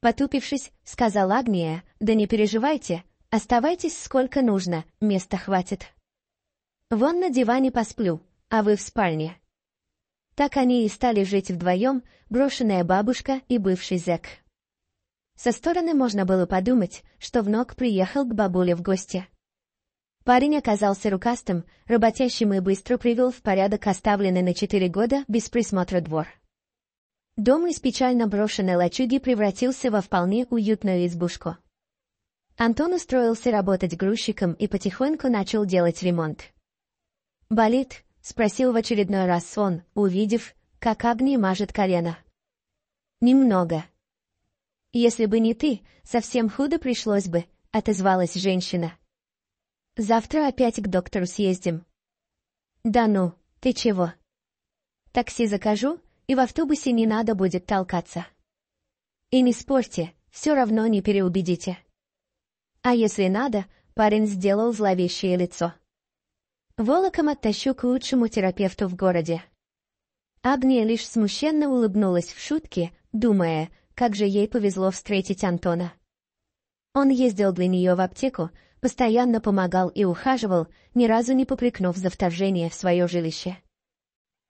Потупившись, сказала Агния, да не переживайте, оставайтесь сколько нужно, места хватит. Вон на диване посплю, а вы в спальне. Так они и стали жить вдвоем, брошенная бабушка и бывший зэк. Со стороны можно было подумать, что внук приехал к бабуле в гости. Парень оказался рукастым, работящим и быстро привел в порядок оставленный на четыре года без присмотра двор. Дом из печально брошенной лачуги превратился во вполне уютную избушку. Антон устроился работать грузчиком и потихоньку начал делать ремонт. «Болит?» — спросил в очередной раз сон, увидев, как огни мажет колено. «Немного», «Если бы не ты, совсем худо пришлось бы», — отозвалась женщина. «Завтра опять к доктору съездим». «Да ну, ты чего?» «Такси закажу, и в автобусе не надо будет толкаться». «И не спорьте, все равно не переубедите». «А если надо», — парень сделал зловещее лицо. «Волоком оттащу к лучшему терапевту в городе». Агния лишь смущенно улыбнулась в шутке, думая — как же ей повезло встретить Антона. Он ездил для нее в аптеку, постоянно помогал и ухаживал, ни разу не попрекнув за вторжение в свое жилище.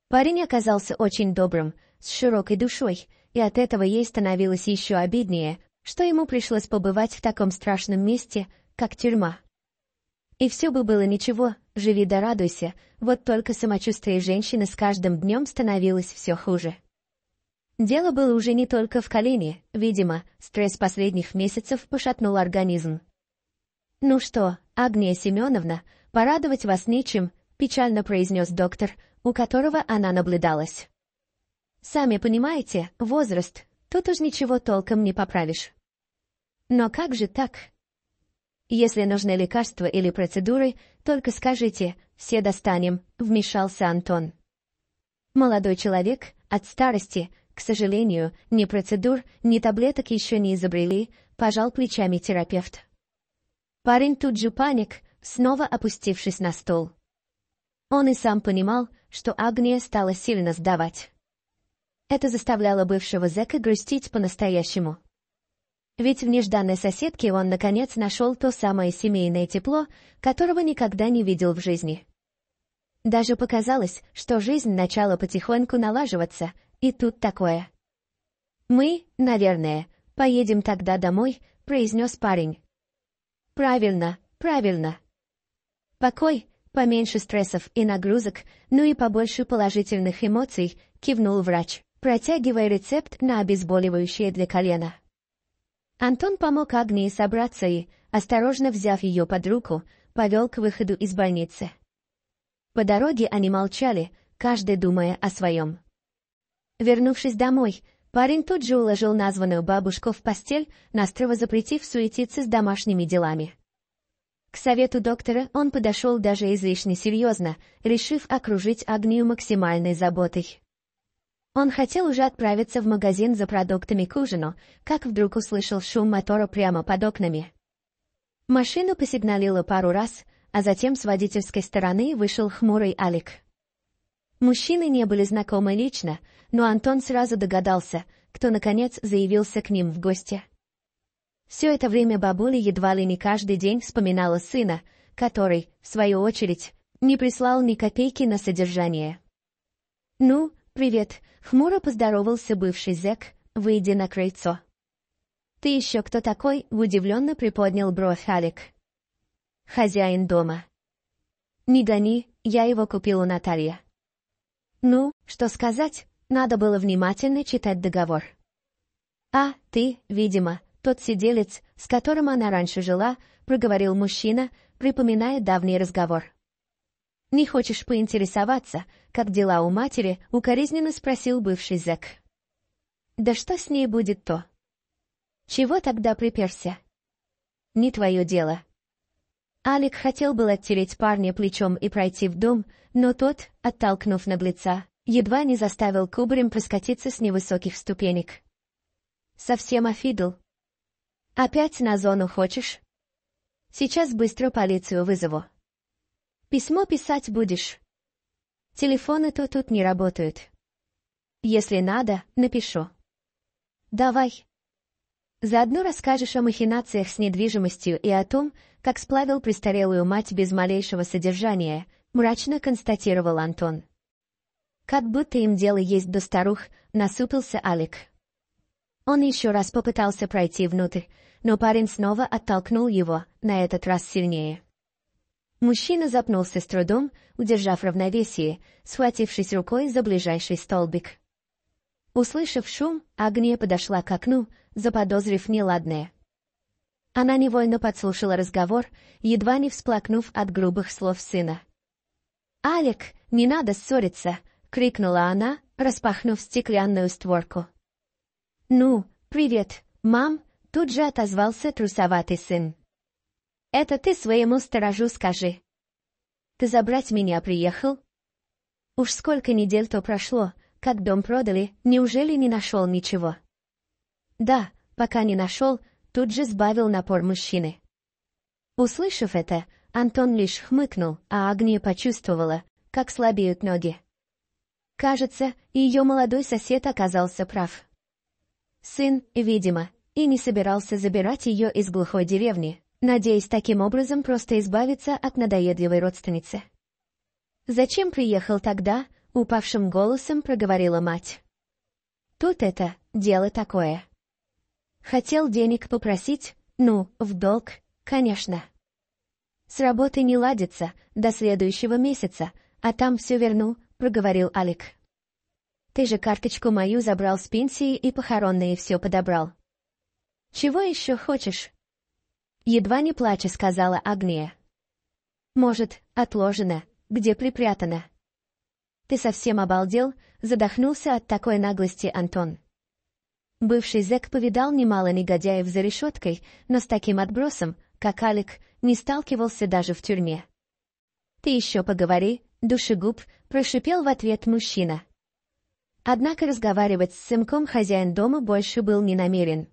Парень оказался очень добрым, с широкой душой, и от этого ей становилось еще обиднее, что ему пришлось побывать в таком страшном месте, как тюрьма. И все бы было ничего, живи да радуйся, вот только самочувствие женщины с каждым днем становилось все хуже. Дело было уже не только в колене, видимо, стресс последних месяцев пошатнул организм. «Ну что, Агния Семеновна, порадовать вас нечем», — печально произнес доктор, у которого она наблюдалась. «Сами понимаете, возраст, тут уж ничего толком не поправишь». «Но как же так?» «Если нужны лекарства или процедуры, только скажите, все достанем», — вмешался Антон. Молодой человек от старости — к сожалению, ни процедур, ни таблеток еще не изобрели, пожал плечами терапевт. Парень тут же паник, снова опустившись на стол. Он и сам понимал, что Агния стала сильно сдавать. Это заставляло бывшего зэка грустить по-настоящему. Ведь в нежданной соседке он, наконец, нашел то самое семейное тепло, которого никогда не видел в жизни. Даже показалось, что жизнь начала потихоньку налаживаться, и тут такое. «Мы, наверное, поедем тогда домой», — произнес парень. «Правильно, правильно. Покой, поменьше стрессов и нагрузок, ну и побольше положительных эмоций», — кивнул врач, протягивая рецепт на обезболивающее для колена. Антон помог Агнии собраться и, осторожно взяв ее под руку, повел к выходу из больницы. По дороге они молчали, каждый думая о своем. Вернувшись домой, парень тут же уложил названную бабушку в постель, настрово запретив суетиться с домашними делами. К совету доктора он подошел даже излишне серьезно, решив окружить огню максимальной заботой. Он хотел уже отправиться в магазин за продуктами к ужину, как вдруг услышал шум мотора прямо под окнами. Машину посигналила пару раз, а затем с водительской стороны вышел хмурый Алик. Мужчины не были знакомы лично, но Антон сразу догадался, кто наконец заявился к ним в гости. Все это время бабуля едва ли не каждый день вспоминала сына, который, в свою очередь, не прислал ни копейки на содержание. «Ну, привет», — хмуро поздоровался бывший зэк, выйдя на крыльцо. «Ты еще кто такой?» — удивленно приподнял бровь Алик. «Хозяин дома». «Не гони, я его купил у Наталья». Ну, что сказать, надо было внимательно читать договор. «А, ты, видимо, тот сиделец, с которым она раньше жила», — проговорил мужчина, припоминая давний разговор. «Не хочешь поинтересоваться, как дела у матери?» — укоризненно спросил бывший зэк. «Да что с ней будет то?» «Чего тогда приперся?» «Не твое дело». Алик хотел был оттереть парня плечом и пройти в дом, — но тот, оттолкнув наглеца, едва не заставил кубарем проскатиться с невысоких ступенек. Совсем офидел. Опять на зону хочешь? Сейчас быстро полицию вызову. Письмо писать будешь. Телефоны-то тут не работают. Если надо, напишу. Давай. Заодно расскажешь о махинациях с недвижимостью и о том, как сплавил престарелую мать без малейшего содержания, Мрачно констатировал Антон. Как будто им дело есть до старух, насупился Алик. Он еще раз попытался пройти внутрь, но парень снова оттолкнул его, на этот раз сильнее. Мужчина запнулся с трудом, удержав равновесие, схватившись рукой за ближайший столбик. Услышав шум, Агния подошла к окну, заподозрив неладное. Она невольно подслушала разговор, едва не всплакнув от грубых слов сына. «Алик, не надо ссориться!» — крикнула она, распахнув стеклянную створку. «Ну, привет, мам!» — тут же отозвался трусоватый сын. «Это ты своему сторожу скажи!» «Ты забрать меня приехал?» «Уж сколько недель-то прошло, как дом продали, неужели не нашел ничего?» «Да, пока не нашел», — тут же сбавил напор мужчины. Услышав это, Антон лишь хмыкнул, а Агния почувствовала, как слабеют ноги. Кажется, ее молодой сосед оказался прав. Сын, видимо, и не собирался забирать ее из глухой деревни, надеясь таким образом просто избавиться от надоедливой родственницы. «Зачем приехал тогда?» — упавшим голосом проговорила мать. «Тут это, дело такое. Хотел денег попросить? Ну, в долг, конечно». С работы не ладится, до следующего месяца, а там все верну», — проговорил Алик. «Ты же карточку мою забрал с пенсии и похоронные все подобрал». «Чего еще хочешь?» Едва не плача, сказала Агния. «Может, отложено, где припрятано?» «Ты совсем обалдел?» — задохнулся от такой наглости Антон. Бывший зэк повидал немало негодяев за решеткой, но с таким отбросом как Алик не сталкивался даже в тюрьме. «Ты еще поговори, душегуб», — прошипел в ответ мужчина. Однако разговаривать с сымком хозяин дома больше был не намерен.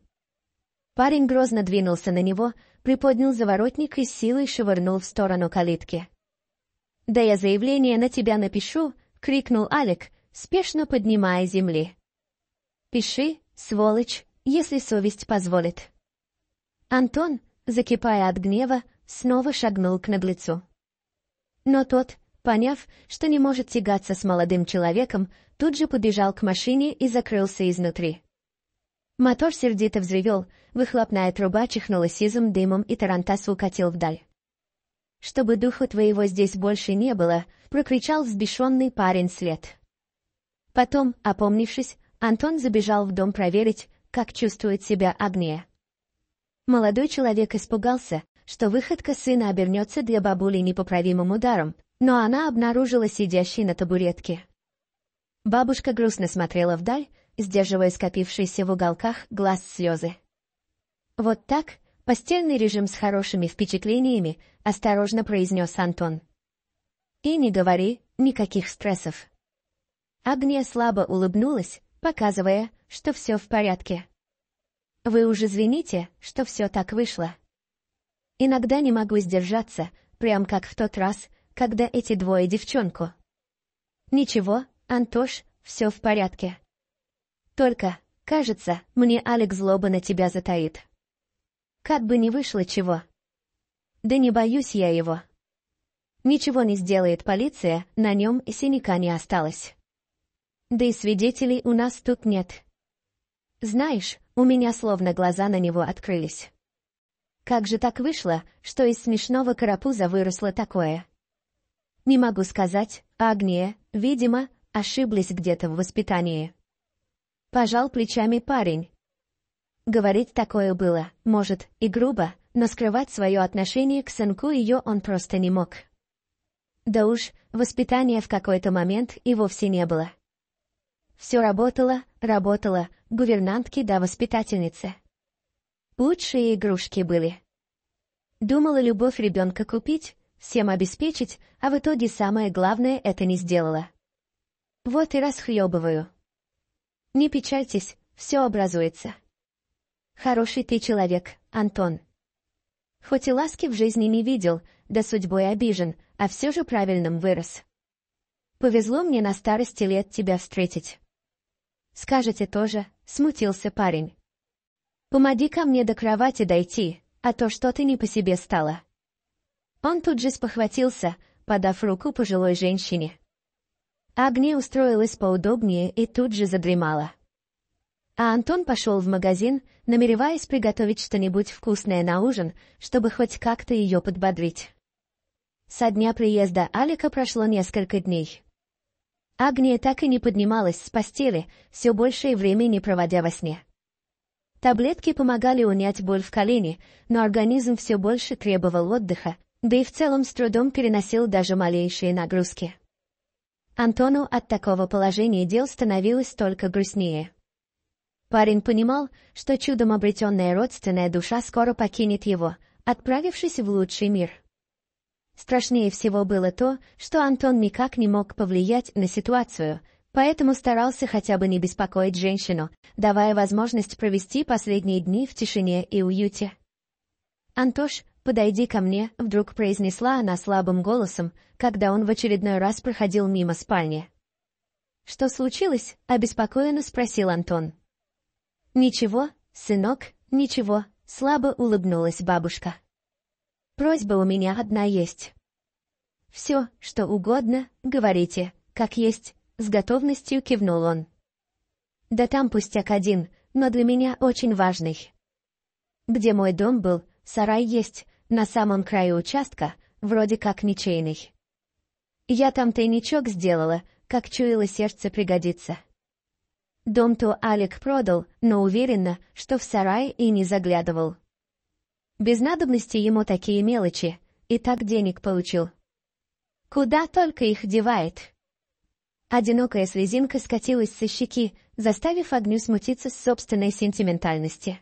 Парень грозно двинулся на него, приподнял заворотник и силой шевырнул в сторону калитки. «Да я заявление на тебя напишу!» — крикнул Алик, спешно поднимая земли. «Пиши, сволочь, если совесть позволит». Антон, закипая от гнева, снова шагнул к наглецу. Но тот, поняв, что не может тягаться с молодым человеком, тут же побежал к машине и закрылся изнутри. Мотор сердито взревел, выхлопная труба чихнула сизым дымом и тарантас укатил вдаль. «Чтобы духу твоего здесь больше не было», — прокричал взбешенный парень след. Потом, опомнившись, Антон забежал в дом проверить, как чувствует себя Агния. Молодой человек испугался, что выходка сына обернется для бабули непоправимым ударом, но она обнаружила сидящий на табуретке. Бабушка грустно смотрела вдаль, сдерживая скопившиеся в уголках глаз слезы. «Вот так, постельный режим с хорошими впечатлениями», — осторожно произнес Антон. «И не говори, никаких стрессов». Агния слабо улыбнулась, показывая, что все в порядке. Вы уже извините, что все так вышло. Иногда не могу сдержаться, прям как в тот раз, когда эти двое девчонку. Ничего, Антош, все в порядке. Только, кажется, мне Алекс злоба на тебя затаит. Как бы ни вышло чего. Да не боюсь я его. Ничего не сделает полиция, на нем и синяка не осталось. Да и свидетелей у нас тут нет. Знаешь, у меня словно глаза на него открылись. Как же так вышло, что из смешного карапуза выросло такое? Не могу сказать, Агния, видимо, ошиблась где-то в воспитании. Пожал плечами парень. Говорить такое было, может, и грубо, но скрывать свое отношение к сынку ее он просто не мог. Да уж, воспитания в какой-то момент и вовсе не было. Все работало, работало, гувернантки да воспитательницы. Лучшие игрушки были. Думала любовь ребенка купить, всем обеспечить, а в итоге самое главное это не сделала. Вот и расхлебываю. Не печальтесь, все образуется. Хороший ты человек, Антон. Хоть и ласки в жизни не видел, да судьбой обижен, а все же правильным вырос. Повезло мне на старости лет тебя встретить. «Скажете тоже», — смутился парень. «Помоги ко мне до кровати дойти, а то что-то не по себе стало». Он тут же спохватился, подав руку пожилой женщине. Агния устроилась поудобнее и тут же задремала. А Антон пошел в магазин, намереваясь приготовить что-нибудь вкусное на ужин, чтобы хоть как-то ее подбодрить. Со дня приезда Алика прошло несколько дней. Агния так и не поднималась с постели, все большее времени проводя во сне. Таблетки помогали унять боль в колене, но организм все больше требовал отдыха, да и в целом с трудом переносил даже малейшие нагрузки. Антону от такого положения дел становилось только грустнее. Парень понимал, что чудом обретенная родственная душа скоро покинет его, отправившись в лучший мир. Страшнее всего было то, что Антон никак не мог повлиять на ситуацию, поэтому старался хотя бы не беспокоить женщину, давая возможность провести последние дни в тишине и уюте. «Антош, подойди ко мне», — вдруг произнесла она слабым голосом, когда он в очередной раз проходил мимо спальни. «Что случилось?» — обеспокоенно спросил Антон. «Ничего, сынок, ничего», — слабо улыбнулась бабушка. Просьба у меня одна есть. Все, что угодно, говорите, как есть, с готовностью кивнул он. Да там пустяк один, но для меня очень важный. Где мой дом был, сарай есть, на самом краю участка, вроде как ничейный. Я там тайничок сделала, как чуяло сердце пригодится. Дом-то Алик продал, но уверенно, что в сарай и не заглядывал. Без надобности ему такие мелочи, и так денег получил. Куда только их девает. Одинокая слезинка скатилась со щеки, заставив огню смутиться с собственной сентиментальности.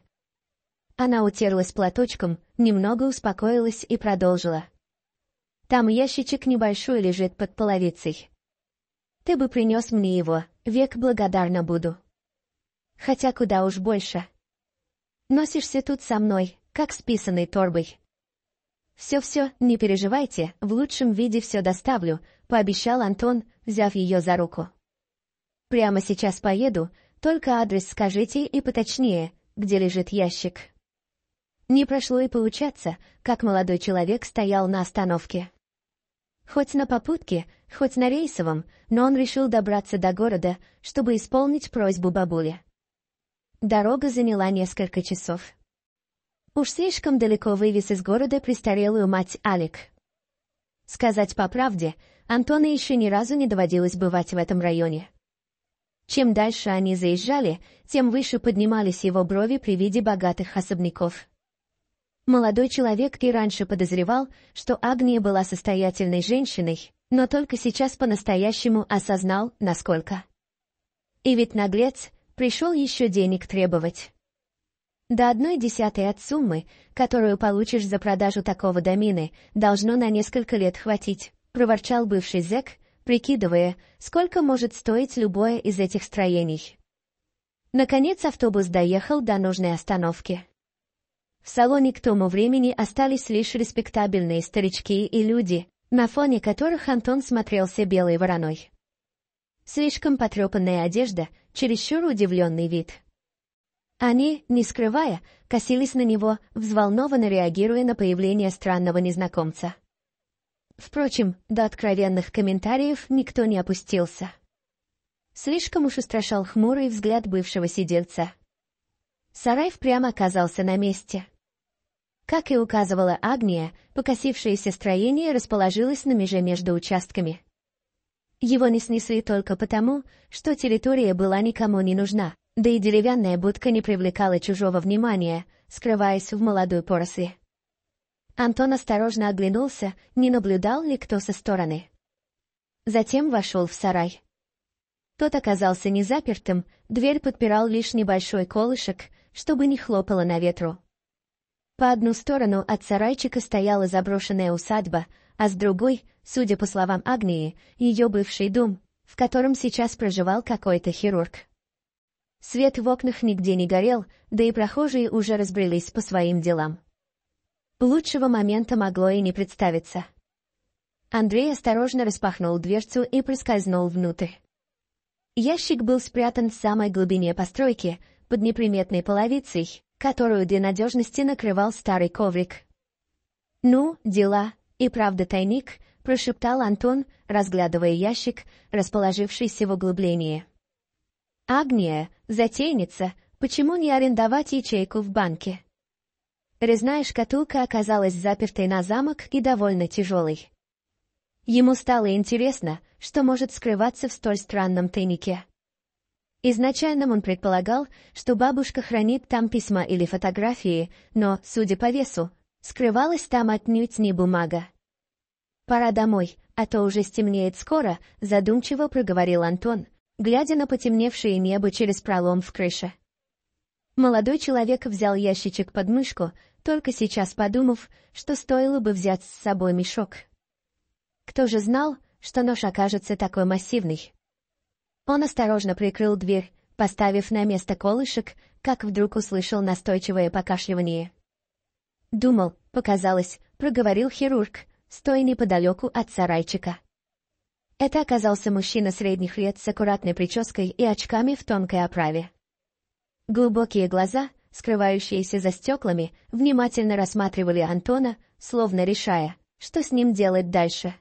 Она утерлась платочком, немного успокоилась и продолжила. «Там ящичек небольшой лежит под половицей. Ты бы принес мне его, век благодарна буду. Хотя куда уж больше. Носишься тут со мной, как с писаной торбой. «Все-все, не переживайте, в лучшем виде все доставлю», — пообещал Антон, взяв ее за руку. «Прямо сейчас поеду, только адрес скажите и поточнее, где лежит ящик». Не прошло и получаться, как молодой человек стоял на остановке. Хоть на попутке, хоть на рейсовом, но он решил добраться до города, чтобы исполнить просьбу бабули. Дорога заняла несколько часов. Уж слишком далеко вывез из города престарелую мать Алик. Сказать по правде, Антона еще ни разу не доводилось бывать в этом районе. Чем дальше они заезжали, тем выше поднимались его брови при виде богатых особняков. Молодой человек и раньше подозревал, что Агния была состоятельной женщиной, но только сейчас по-настоящему осознал, насколько. И ведь наглец пришел еще денег требовать. До одной десятой от суммы, которую получишь за продажу такого домины, должно на несколько лет хватить, проворчал бывший зэк, прикидывая, сколько может стоить любое из этих строений. Наконец автобус доехал до нужной остановки. В салоне к тому времени остались лишь респектабельные старички и люди, на фоне которых Антон смотрелся белой вороной. Слишком потрепанная одежда, чересчур удивленный вид — они, не скрывая, косились на него, взволнованно реагируя на появление странного незнакомца. Впрочем, до откровенных комментариев никто не опустился. Слишком уж устрашал хмурый взгляд бывшего сидельца. Сарай прямо оказался на месте. Как и указывала Агния, покосившееся строение расположилось на меже между участками. Его не снесли только потому, что территория была никому не нужна. Да и деревянная будка не привлекала чужого внимания, скрываясь в молодой поросли. Антон осторожно оглянулся, не наблюдал ли кто со стороны. Затем вошел в сарай. Тот оказался незапертым, дверь подпирал лишь небольшой колышек, чтобы не хлопало на ветру. По одну сторону от сарайчика стояла заброшенная усадьба, а с другой, судя по словам Агнии, ее бывший дом, в котором сейчас проживал какой-то хирург. Свет в окнах нигде не горел, да и прохожие уже разбрелись по своим делам. Лучшего момента могло и не представиться. Андрей осторожно распахнул дверцу и проскользнул внутрь. Ящик был спрятан в самой глубине постройки, под неприметной половицей, которую для надежности накрывал старый коврик. «Ну, дела, и правда тайник», — прошептал Антон, разглядывая ящик, расположившийся в углублении. Агния, затейница, почему не арендовать ячейку в банке? Резная шкатулка оказалась запертой на замок и довольно тяжелой. Ему стало интересно, что может скрываться в столь странном тайнике. Изначально он предполагал, что бабушка хранит там письма или фотографии, но, судя по весу, скрывалась там отнюдь не бумага. «Пора домой, а то уже стемнеет скоро», — задумчиво проговорил Антон, глядя на потемневшее небо через пролом в крыше. Молодой человек взял ящичек под мышку, только сейчас подумав, что стоило бы взять с собой мешок. Кто же знал, что нож окажется такой массивный? Он осторожно прикрыл дверь, поставив на место колышек, как вдруг услышал настойчивое покашливание. «Думал, показалось», — проговорил хирург, стоя неподалеку от сарайчика. Это оказался мужчина средних лет с аккуратной прической и очками в тонкой оправе. Глубокие глаза, скрывающиеся за стеклами, внимательно рассматривали Антона, словно решая, что с ним делать дальше.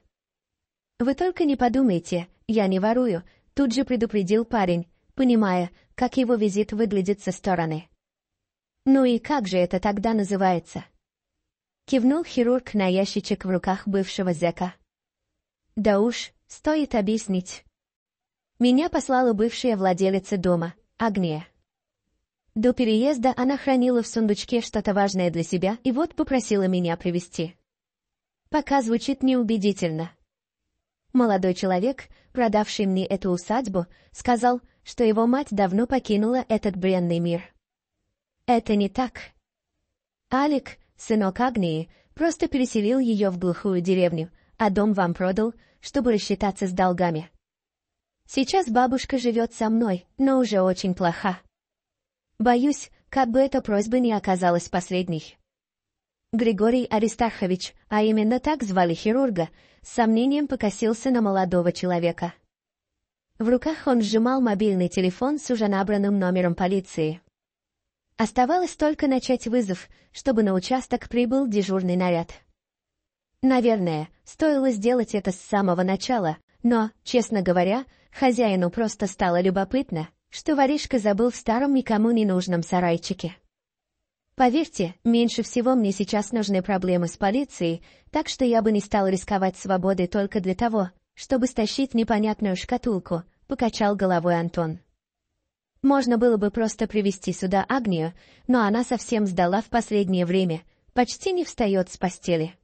«Вы только не подумайте, я не ворую», — тут же предупредил парень, понимая, как его визит выглядит со стороны. «Ну и как же это тогда называется?» Кивнул хирург на ящичек в руках бывшего зека. «Да уж, Стоит объяснить. Меня послала бывшая владелица дома, Агния. До переезда она хранила в сундучке что-то важное для себя и вот попросила меня привезти. Пока звучит неубедительно. Молодой человек, продавший мне эту усадьбу, сказал, что его мать давно покинула этот бренный мир. Это не так. Алик, сынок Агнии, просто переселил ее в глухую деревню, а дом вам продал, чтобы рассчитаться с долгами. Сейчас бабушка живет со мной, но уже очень плоха. Боюсь, как бы эта просьба не оказалась последней. Григорий Аристархович, а именно так звали хирурга, с сомнением покосился на молодого человека. В руках он сжимал мобильный телефон с уже набранным номером полиции. Оставалось только начать вызов, чтобы на участок прибыл дежурный наряд. Наверное, стоило сделать это с самого начала, но, честно говоря, хозяину просто стало любопытно, что воришка забыл в старом никому не нужном сарайчике. Поверьте, меньше всего мне сейчас нужны проблемы с полицией, так что я бы не стал рисковать свободой только для того, чтобы стащить непонятную шкатулку, покачал головой Антон. Можно было бы просто привести сюда Агнию, но она совсем сдала в последнее время, почти не встает с постели.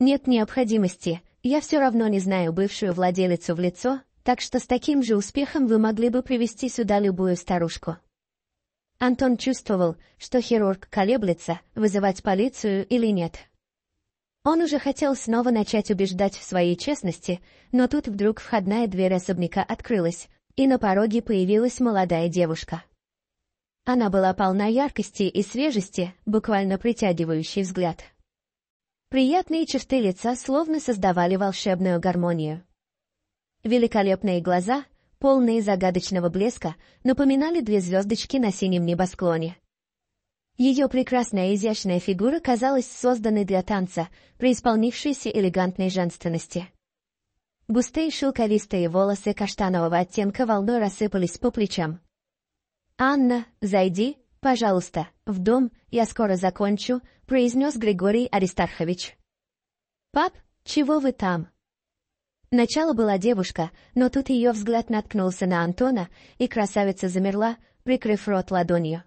Нет необходимости, я все равно не знаю бывшую владелицу в лицо, так что с таким же успехом вы могли бы привести сюда любую старушку. Антон чувствовал, что хирург колеблется, вызывать полицию или нет. Он уже хотел снова начать убеждать в своей честности, но тут вдруг входная дверь особняка открылась, и на пороге появилась молодая девушка. Она была полна яркости и свежести, буквально притягивающий взгляд. Приятные черты лица словно создавали волшебную гармонию. Великолепные глаза, полные загадочного блеска, напоминали две звездочки на синем небосклоне. Ее прекрасная изящная фигура казалась созданной для танца, преисполнившейся элегантной женственности. Густые шелковистые волосы каштанового оттенка волной рассыпались по плечам. «Анна, зайди, «Пожалуйста, в дом, я скоро закончу», — произнес Григорий Аристархович. «Пап, чего вы там?» Начало была девушка, но тут ее взгляд наткнулся на Антона, и красавица замерла, прикрыв рот ладонью.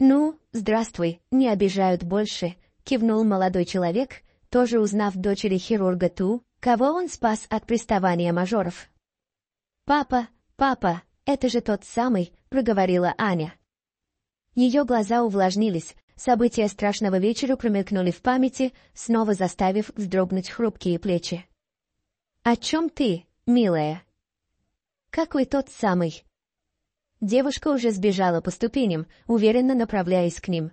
«Ну, здравствуй, не обижают больше», — кивнул молодой человек, тоже узнав дочери хирурга ту, кого он спас от приставания мажоров. «Папа, папа, это же тот самый», — проговорила Аня. Ее глаза увлажнились, события страшного вечера промелькнули в памяти, снова заставив вздрогнуть хрупкие плечи. «О чем ты, милая?» Какой тот самый?» Девушка уже сбежала по ступеням, уверенно направляясь к ним.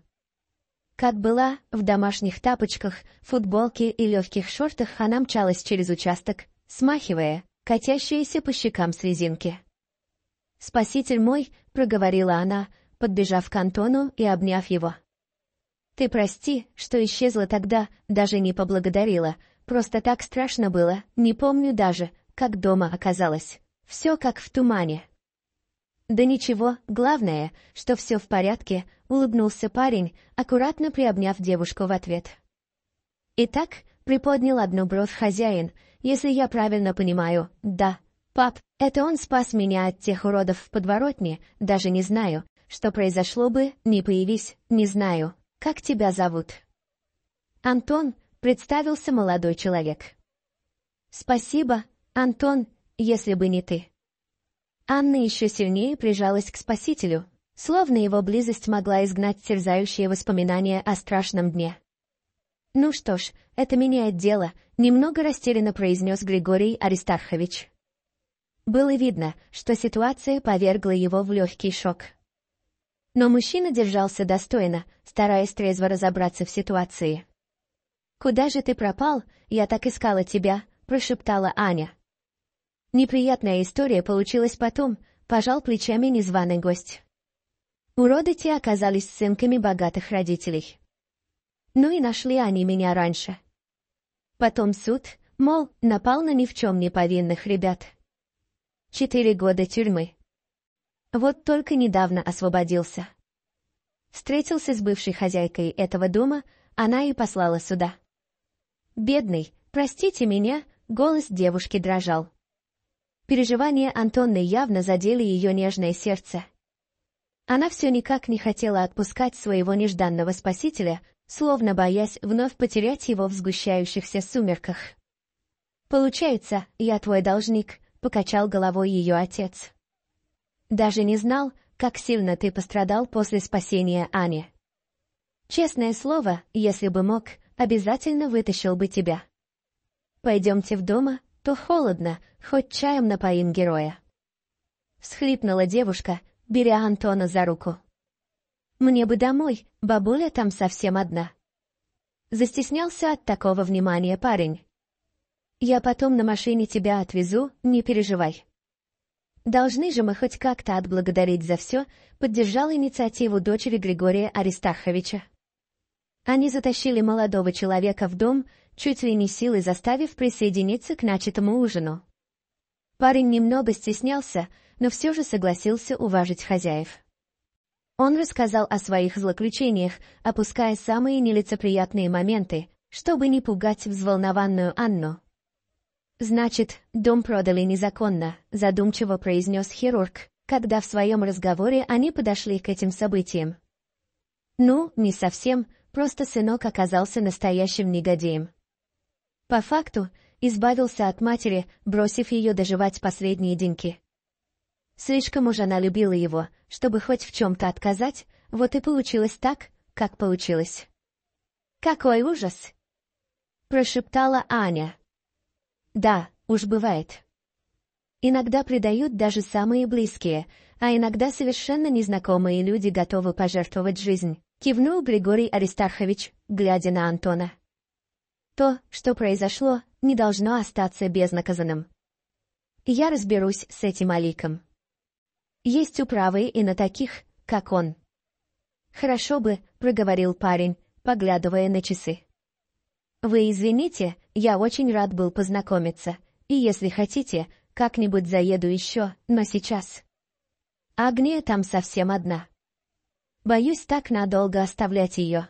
Как была, в домашних тапочках, футболке и легких шортах она мчалась через участок, смахивая катящиеся по щекам слезинки. «Спаситель мой», — проговорила она, подбежав к Антону и обняв его. «Ты прости, что исчезла тогда, даже не поблагодарила, просто так страшно было, не помню даже, как дома оказалось. Все как в тумане». «Да ничего, главное, что все в порядке», — улыбнулся парень, аккуратно приобняв девушку в ответ. «Итак», — приподнял одну бровь хозяин, — «если я правильно понимаю, да, пап, это он спас меня от тех уродов в подворотне, даже не знаю, что произошло бы, не появись, не знаю. Как тебя зовут?» «Антон», — представился молодой человек. «Спасибо, Антон, если бы не ты». Анна еще сильнее прижалась к спасителю, словно его близость могла изгнать терзающие воспоминания о страшном дне. «Ну что ж, это меняет дело», — немного растерянно произнес Григорий Аристархович. Было видно, что ситуация повергла его в легкий шок. Но мужчина держался достойно, стараясь трезво разобраться в ситуации. «Куда же ты пропал? Я так искала тебя», — прошептала Аня. Неприятная история получилась потом, пожал плечами незваный гость. Уроды те оказались сынками богатых родителей. Ну и нашли они меня раньше. Потом суд, мол, напал на ни в чем не повинных ребят. Четыре года тюрьмы. Вот только недавно освободился. Встретился с бывшей хозяйкой этого дома, она и послала сюда. «Бедный, простите меня», — голос девушки дрожал. Переживания Антонны явно задели ее нежное сердце. Она все никак не хотела отпускать своего нежданного спасителя, словно боясь вновь потерять его в сгущающихся сумерках. «Получается, я твой должник», — покачал головой ее отец. Даже не знал, как сильно ты пострадал после спасения Ани. Честное слово, если бы мог, обязательно вытащил бы тебя. Пойдемте в дома, то холодно, хоть чаем напоим героя. Схлипнула девушка, беря Антона за руку. Мне бы домой, бабуля там совсем одна. Застеснялся от такого внимания парень. Я потом на машине тебя отвезу, не переживай. Должны же мы хоть как-то отблагодарить за все, поддержал инициативу дочери Григория Аристаховича. Они затащили молодого человека в дом, чуть ли не силой заставив присоединиться к начатому ужину. Парень немного стеснялся, но все же согласился уважить хозяев. Он рассказал о своих злоключениях, опуская самые нелицеприятные моменты, чтобы не пугать взволнованную Анну. «Значит, дом продали незаконно», — задумчиво произнес хирург, когда в своем разговоре они подошли к этим событиям. «Ну, не совсем, просто сынок оказался настоящим негодеем». По факту, избавился от матери, бросив ее доживать последние деньки. Слишком уж она любила его, чтобы хоть в чем-то отказать, вот и получилось так, как получилось. «Какой ужас!» — прошептала Аня. Да, уж бывает. Иногда предают даже самые близкие, а иногда совершенно незнакомые люди готовы пожертвовать жизнь, кивнул Григорий Аристархович, глядя на Антона. То, что произошло, не должно остаться безнаказанным. Я разберусь с этим Аликом. Есть управы и на таких, как он. Хорошо бы, проговорил парень, поглядывая на часы. Вы извините, я очень рад был познакомиться, и если хотите, как-нибудь заеду еще, но сейчас. Агния там совсем одна. Боюсь так надолго оставлять ее.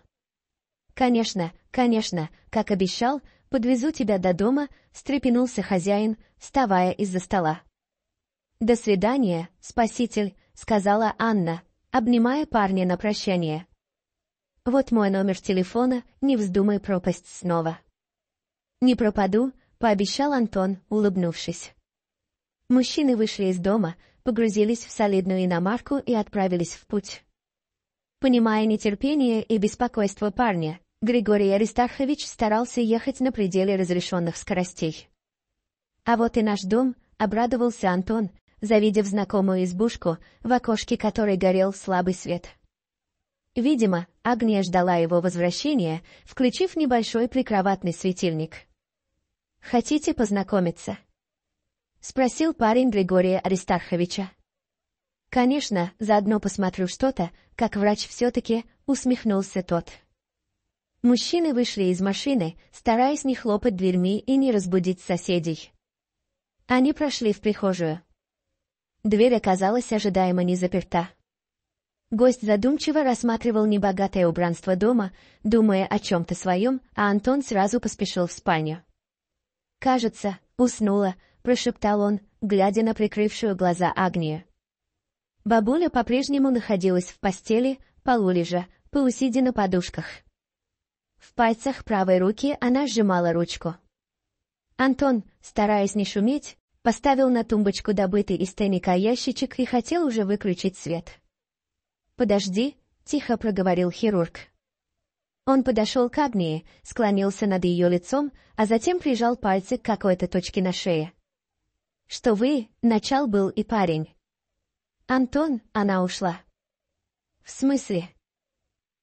Конечно, конечно, как обещал, подвезу тебя до дома, встрепенулся хозяин, вставая из-за стола. До свидания, спаситель, сказала Анна, обнимая парня на прощание. Вот мой номер телефона, не вздумай пропасть снова. «Не пропаду», — пообещал Антон, улыбнувшись. Мужчины вышли из дома, погрузились в солидную иномарку и отправились в путь. Понимая нетерпение и беспокойство парня, Григорий Аристархович старался ехать на пределе разрешенных скоростей. А вот и наш дом, обрадовался Антон, завидев знакомую избушку, в окошке которой горел слабый свет. Видимо, Агния ждала его возвращения, включив небольшой прикроватный светильник. «Хотите познакомиться?» — спросил парень Григория Аристарховича. «Конечно, заодно посмотрю что-то, как врач все-таки», — усмехнулся тот. Мужчины вышли из машины, стараясь не хлопать дверьми и не разбудить соседей. Они прошли в прихожую. Дверь оказалась ожидаемо не заперта. Гость задумчиво рассматривал небогатое убранство дома, думая о чем-то своем, а Антон сразу поспешил в спальню. «Кажется, уснула», — прошептал он, глядя на прикрывшую глаза Агнию. Бабуля по-прежнему находилась в постели, полулежа, поусидя на подушках. В пальцах правой руки она сжимала ручку. Антон, стараясь не шуметь, поставил на тумбочку добытый из тайника ящичек и хотел уже выключить свет. «Подожди», — тихо проговорил хирург. Он подошел к Агнии, склонился над ее лицом, а затем прижал пальцы к какой-то точке на шее. «Что вы?» — начал был и парень. «Антон?» — она ушла. «В смысле?»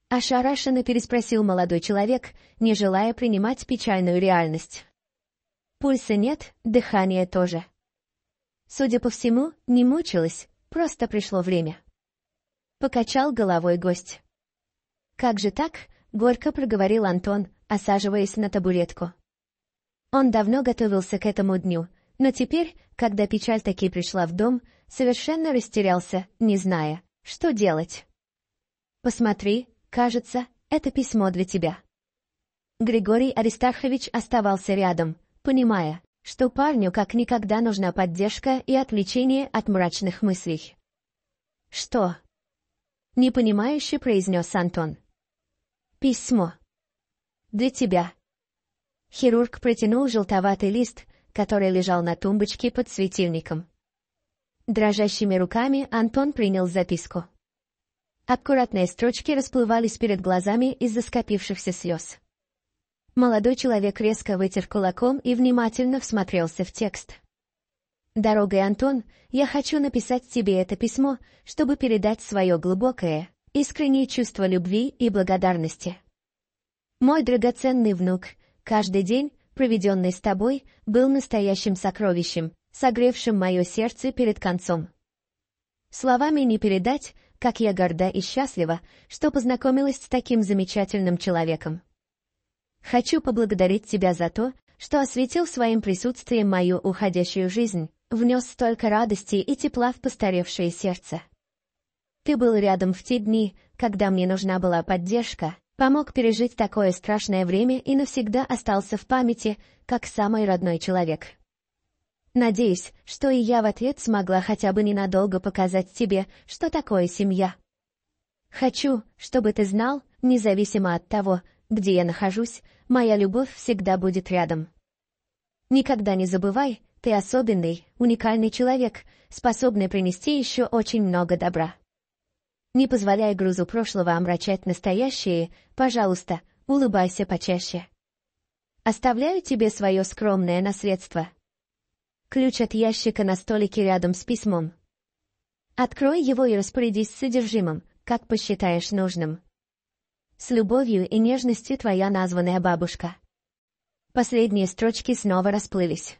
Ошарашенно переспросил молодой человек, не желая принимать печальную реальность. Пульса нет, дыхание тоже. Судя по всему, не мучилась, просто пришло время. Покачал головой гость. Как же так, — горько проговорил Антон, осаживаясь на табуретку. Он давно готовился к этому дню, но теперь, когда печаль таки пришла в дом, совершенно растерялся, не зная, что делать. «Посмотри, кажется, это письмо для тебя». Григорий Аристархович оставался рядом, понимая, что парню как никогда нужна поддержка и отвлечение от мрачных мыслей. «Что?» — непонимающе произнес Антон. Письмо. Для тебя. Хирург протянул желтоватый лист, который лежал на тумбочке под светильником. Дрожащими руками Антон принял записку. Аккуратные строчки расплывались перед глазами из-за скопившихся слез. Молодой человек резко вытер кулаком и внимательно всмотрелся в текст. «Дорогой Антон, я хочу написать тебе это письмо, чтобы передать свое глубокое, искренние чувства любви и благодарности. Мой драгоценный внук, каждый день, проведенный с тобой, был настоящим сокровищем, согревшим мое сердце перед концом. Словами не передать, как я горда и счастлива, что познакомилась с таким замечательным человеком. Хочу поблагодарить тебя за то, что осветил своим присутствием мою уходящую жизнь, внес столько радости и тепла в постаревшее сердце. Ты был рядом в те дни, когда мне нужна была поддержка, помог пережить такое страшное время и навсегда остался в памяти, как самый родной человек. Надеюсь, что и я в ответ смогла хотя бы ненадолго показать тебе, что такое семья. Хочу, чтобы ты знал, независимо от того, где я нахожусь, моя любовь всегда будет рядом. Никогда не забывай, ты особенный, уникальный человек, способный принести еще очень много добра. Не позволяй грузу прошлого омрачать настоящее, пожалуйста, улыбайся почаще. Оставляю тебе свое скромное наследство. Ключ от ящика на столике рядом с письмом. Открой его и распорядись содержимым, как посчитаешь нужным. С любовью и нежностью твоя названная бабушка. Последние строчки снова расплылись.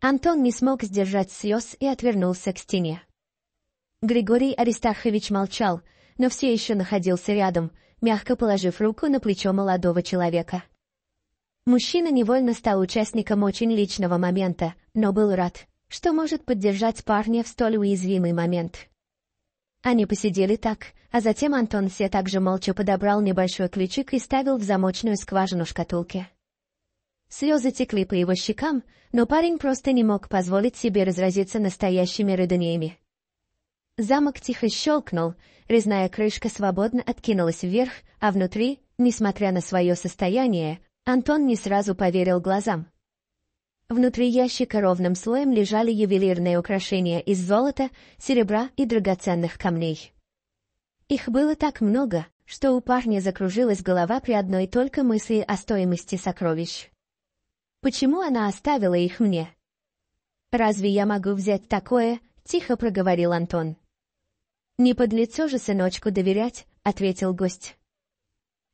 Антон не смог сдержать слез и отвернулся к стене. Григорий Аристархович молчал, но все еще находился рядом, мягко положив руку на плечо молодого человека. Мужчина невольно стал участником очень личного момента, но был рад, что может поддержать парня в столь уязвимый момент. Они посидели так, а затем Антон все также молча подобрал небольшой ключик и ставил в замочную скважину шкатулки. Слезы текли по его щекам, но парень просто не мог позволить себе разразиться настоящими рыданиями. Замок тихо щелкнул, резная крышка свободно откинулась вверх, а внутри, несмотря на свое состояние, Антон не сразу поверил глазам. Внутри ящика ровным слоем лежали ювелирные украшения из золота, серебра и драгоценных камней. Их было так много, что у парня закружилась голова при одной только мысли о стоимости сокровищ. «Почему она оставила их мне?» «Разве я могу взять такое?» — тихо проговорил Антон. «Не под лицо же сыночку доверять», — ответил гость.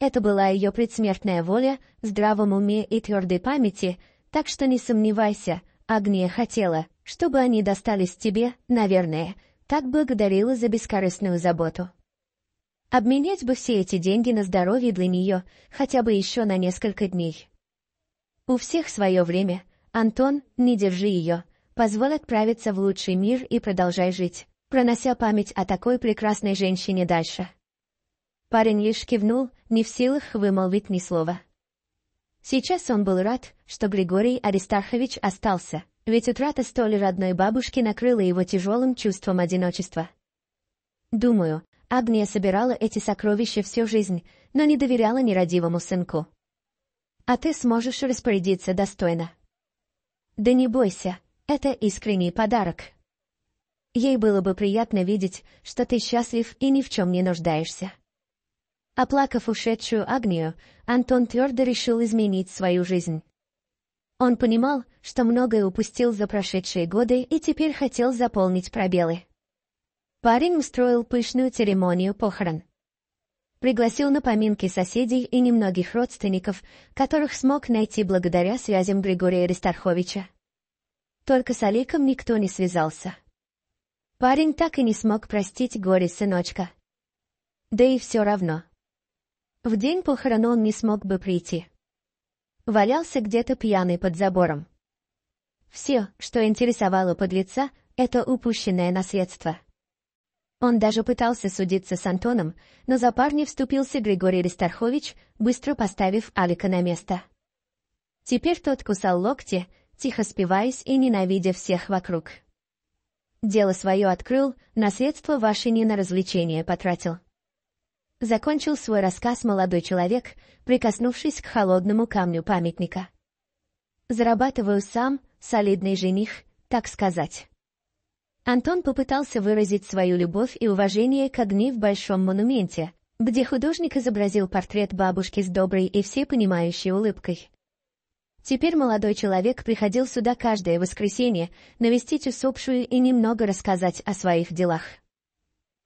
Это была ее предсмертная воля, здравом уме и твердой памяти, так что не сомневайся, Агния хотела, чтобы они достались тебе, наверное, так благодарила за бескорыстную заботу. Обменять бы все эти деньги на здоровье для нее, хотя бы еще на несколько дней. У всех свое время. Антон, не держи ее. Позволь отправиться в лучший мир и продолжай жить пронося память о такой прекрасной женщине дальше. Парень лишь кивнул, не в силах вымолвить ни слова. Сейчас он был рад, что Григорий Аристархович остался, ведь утрата столь родной бабушки накрыла его тяжелым чувством одиночества. Думаю, Агния собирала эти сокровища всю жизнь, но не доверяла нерадивому сынку. А ты сможешь распорядиться достойно. Да не бойся, это искренний подарок. Ей было бы приятно видеть, что ты счастлив и ни в чем не нуждаешься. Оплакав ушедшую Агнию, Антон твердо решил изменить свою жизнь. Он понимал, что многое упустил за прошедшие годы и теперь хотел заполнить пробелы. Парень устроил пышную церемонию похорон. Пригласил на поминки соседей и немногих родственников, которых смог найти благодаря связям Григория Аристарховича. Только с Аликом никто не связался. Парень так и не смог простить горе сыночка. Да и все равно. В день похорон он не смог бы прийти. Валялся где-то пьяный под забором. Все, что интересовало подлеца, это упущенное наследство. Он даже пытался судиться с Антоном, но за парня вступился Григорий Рестархович, быстро поставив Алика на место. Теперь тот кусал локти, тихо спиваясь и ненавидя всех вокруг. Дело свое открыл, наследство ваше не на развлечение потратил. Закончил свой рассказ молодой человек, прикоснувшись к холодному камню памятника. Зарабатываю сам, солидный жених, так сказать. Антон попытался выразить свою любовь и уважение к огни в Большом монументе, где художник изобразил портрет бабушки с доброй и всепонимающей улыбкой. Теперь молодой человек приходил сюда каждое воскресенье навестить усопшую и немного рассказать о своих делах.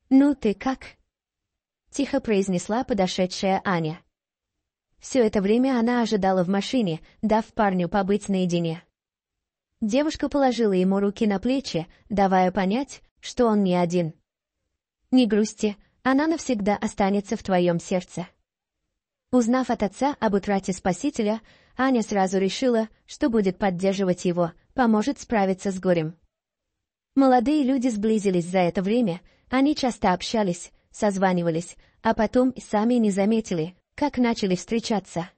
«Ну ты как?» — тихо произнесла подошедшая Аня. Все это время она ожидала в машине, дав парню побыть наедине. Девушка положила ему руки на плечи, давая понять, что он не один. «Не грусти, она навсегда останется в твоем сердце». Узнав от отца об утрате Спасителя, Аня сразу решила, что будет поддерживать его, поможет справиться с горем. Молодые люди сблизились за это время, они часто общались, созванивались, а потом и сами не заметили, как начали встречаться.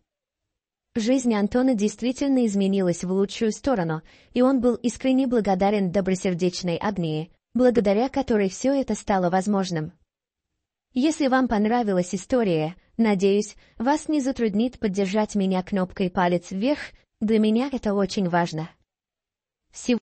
Жизнь Антона действительно изменилась в лучшую сторону, и он был искренне благодарен добросердечной Агнии, благодаря которой все это стало возможным. Если вам понравилась история, надеюсь, вас не затруднит поддержать меня кнопкой палец вверх, для меня это очень важно. Всего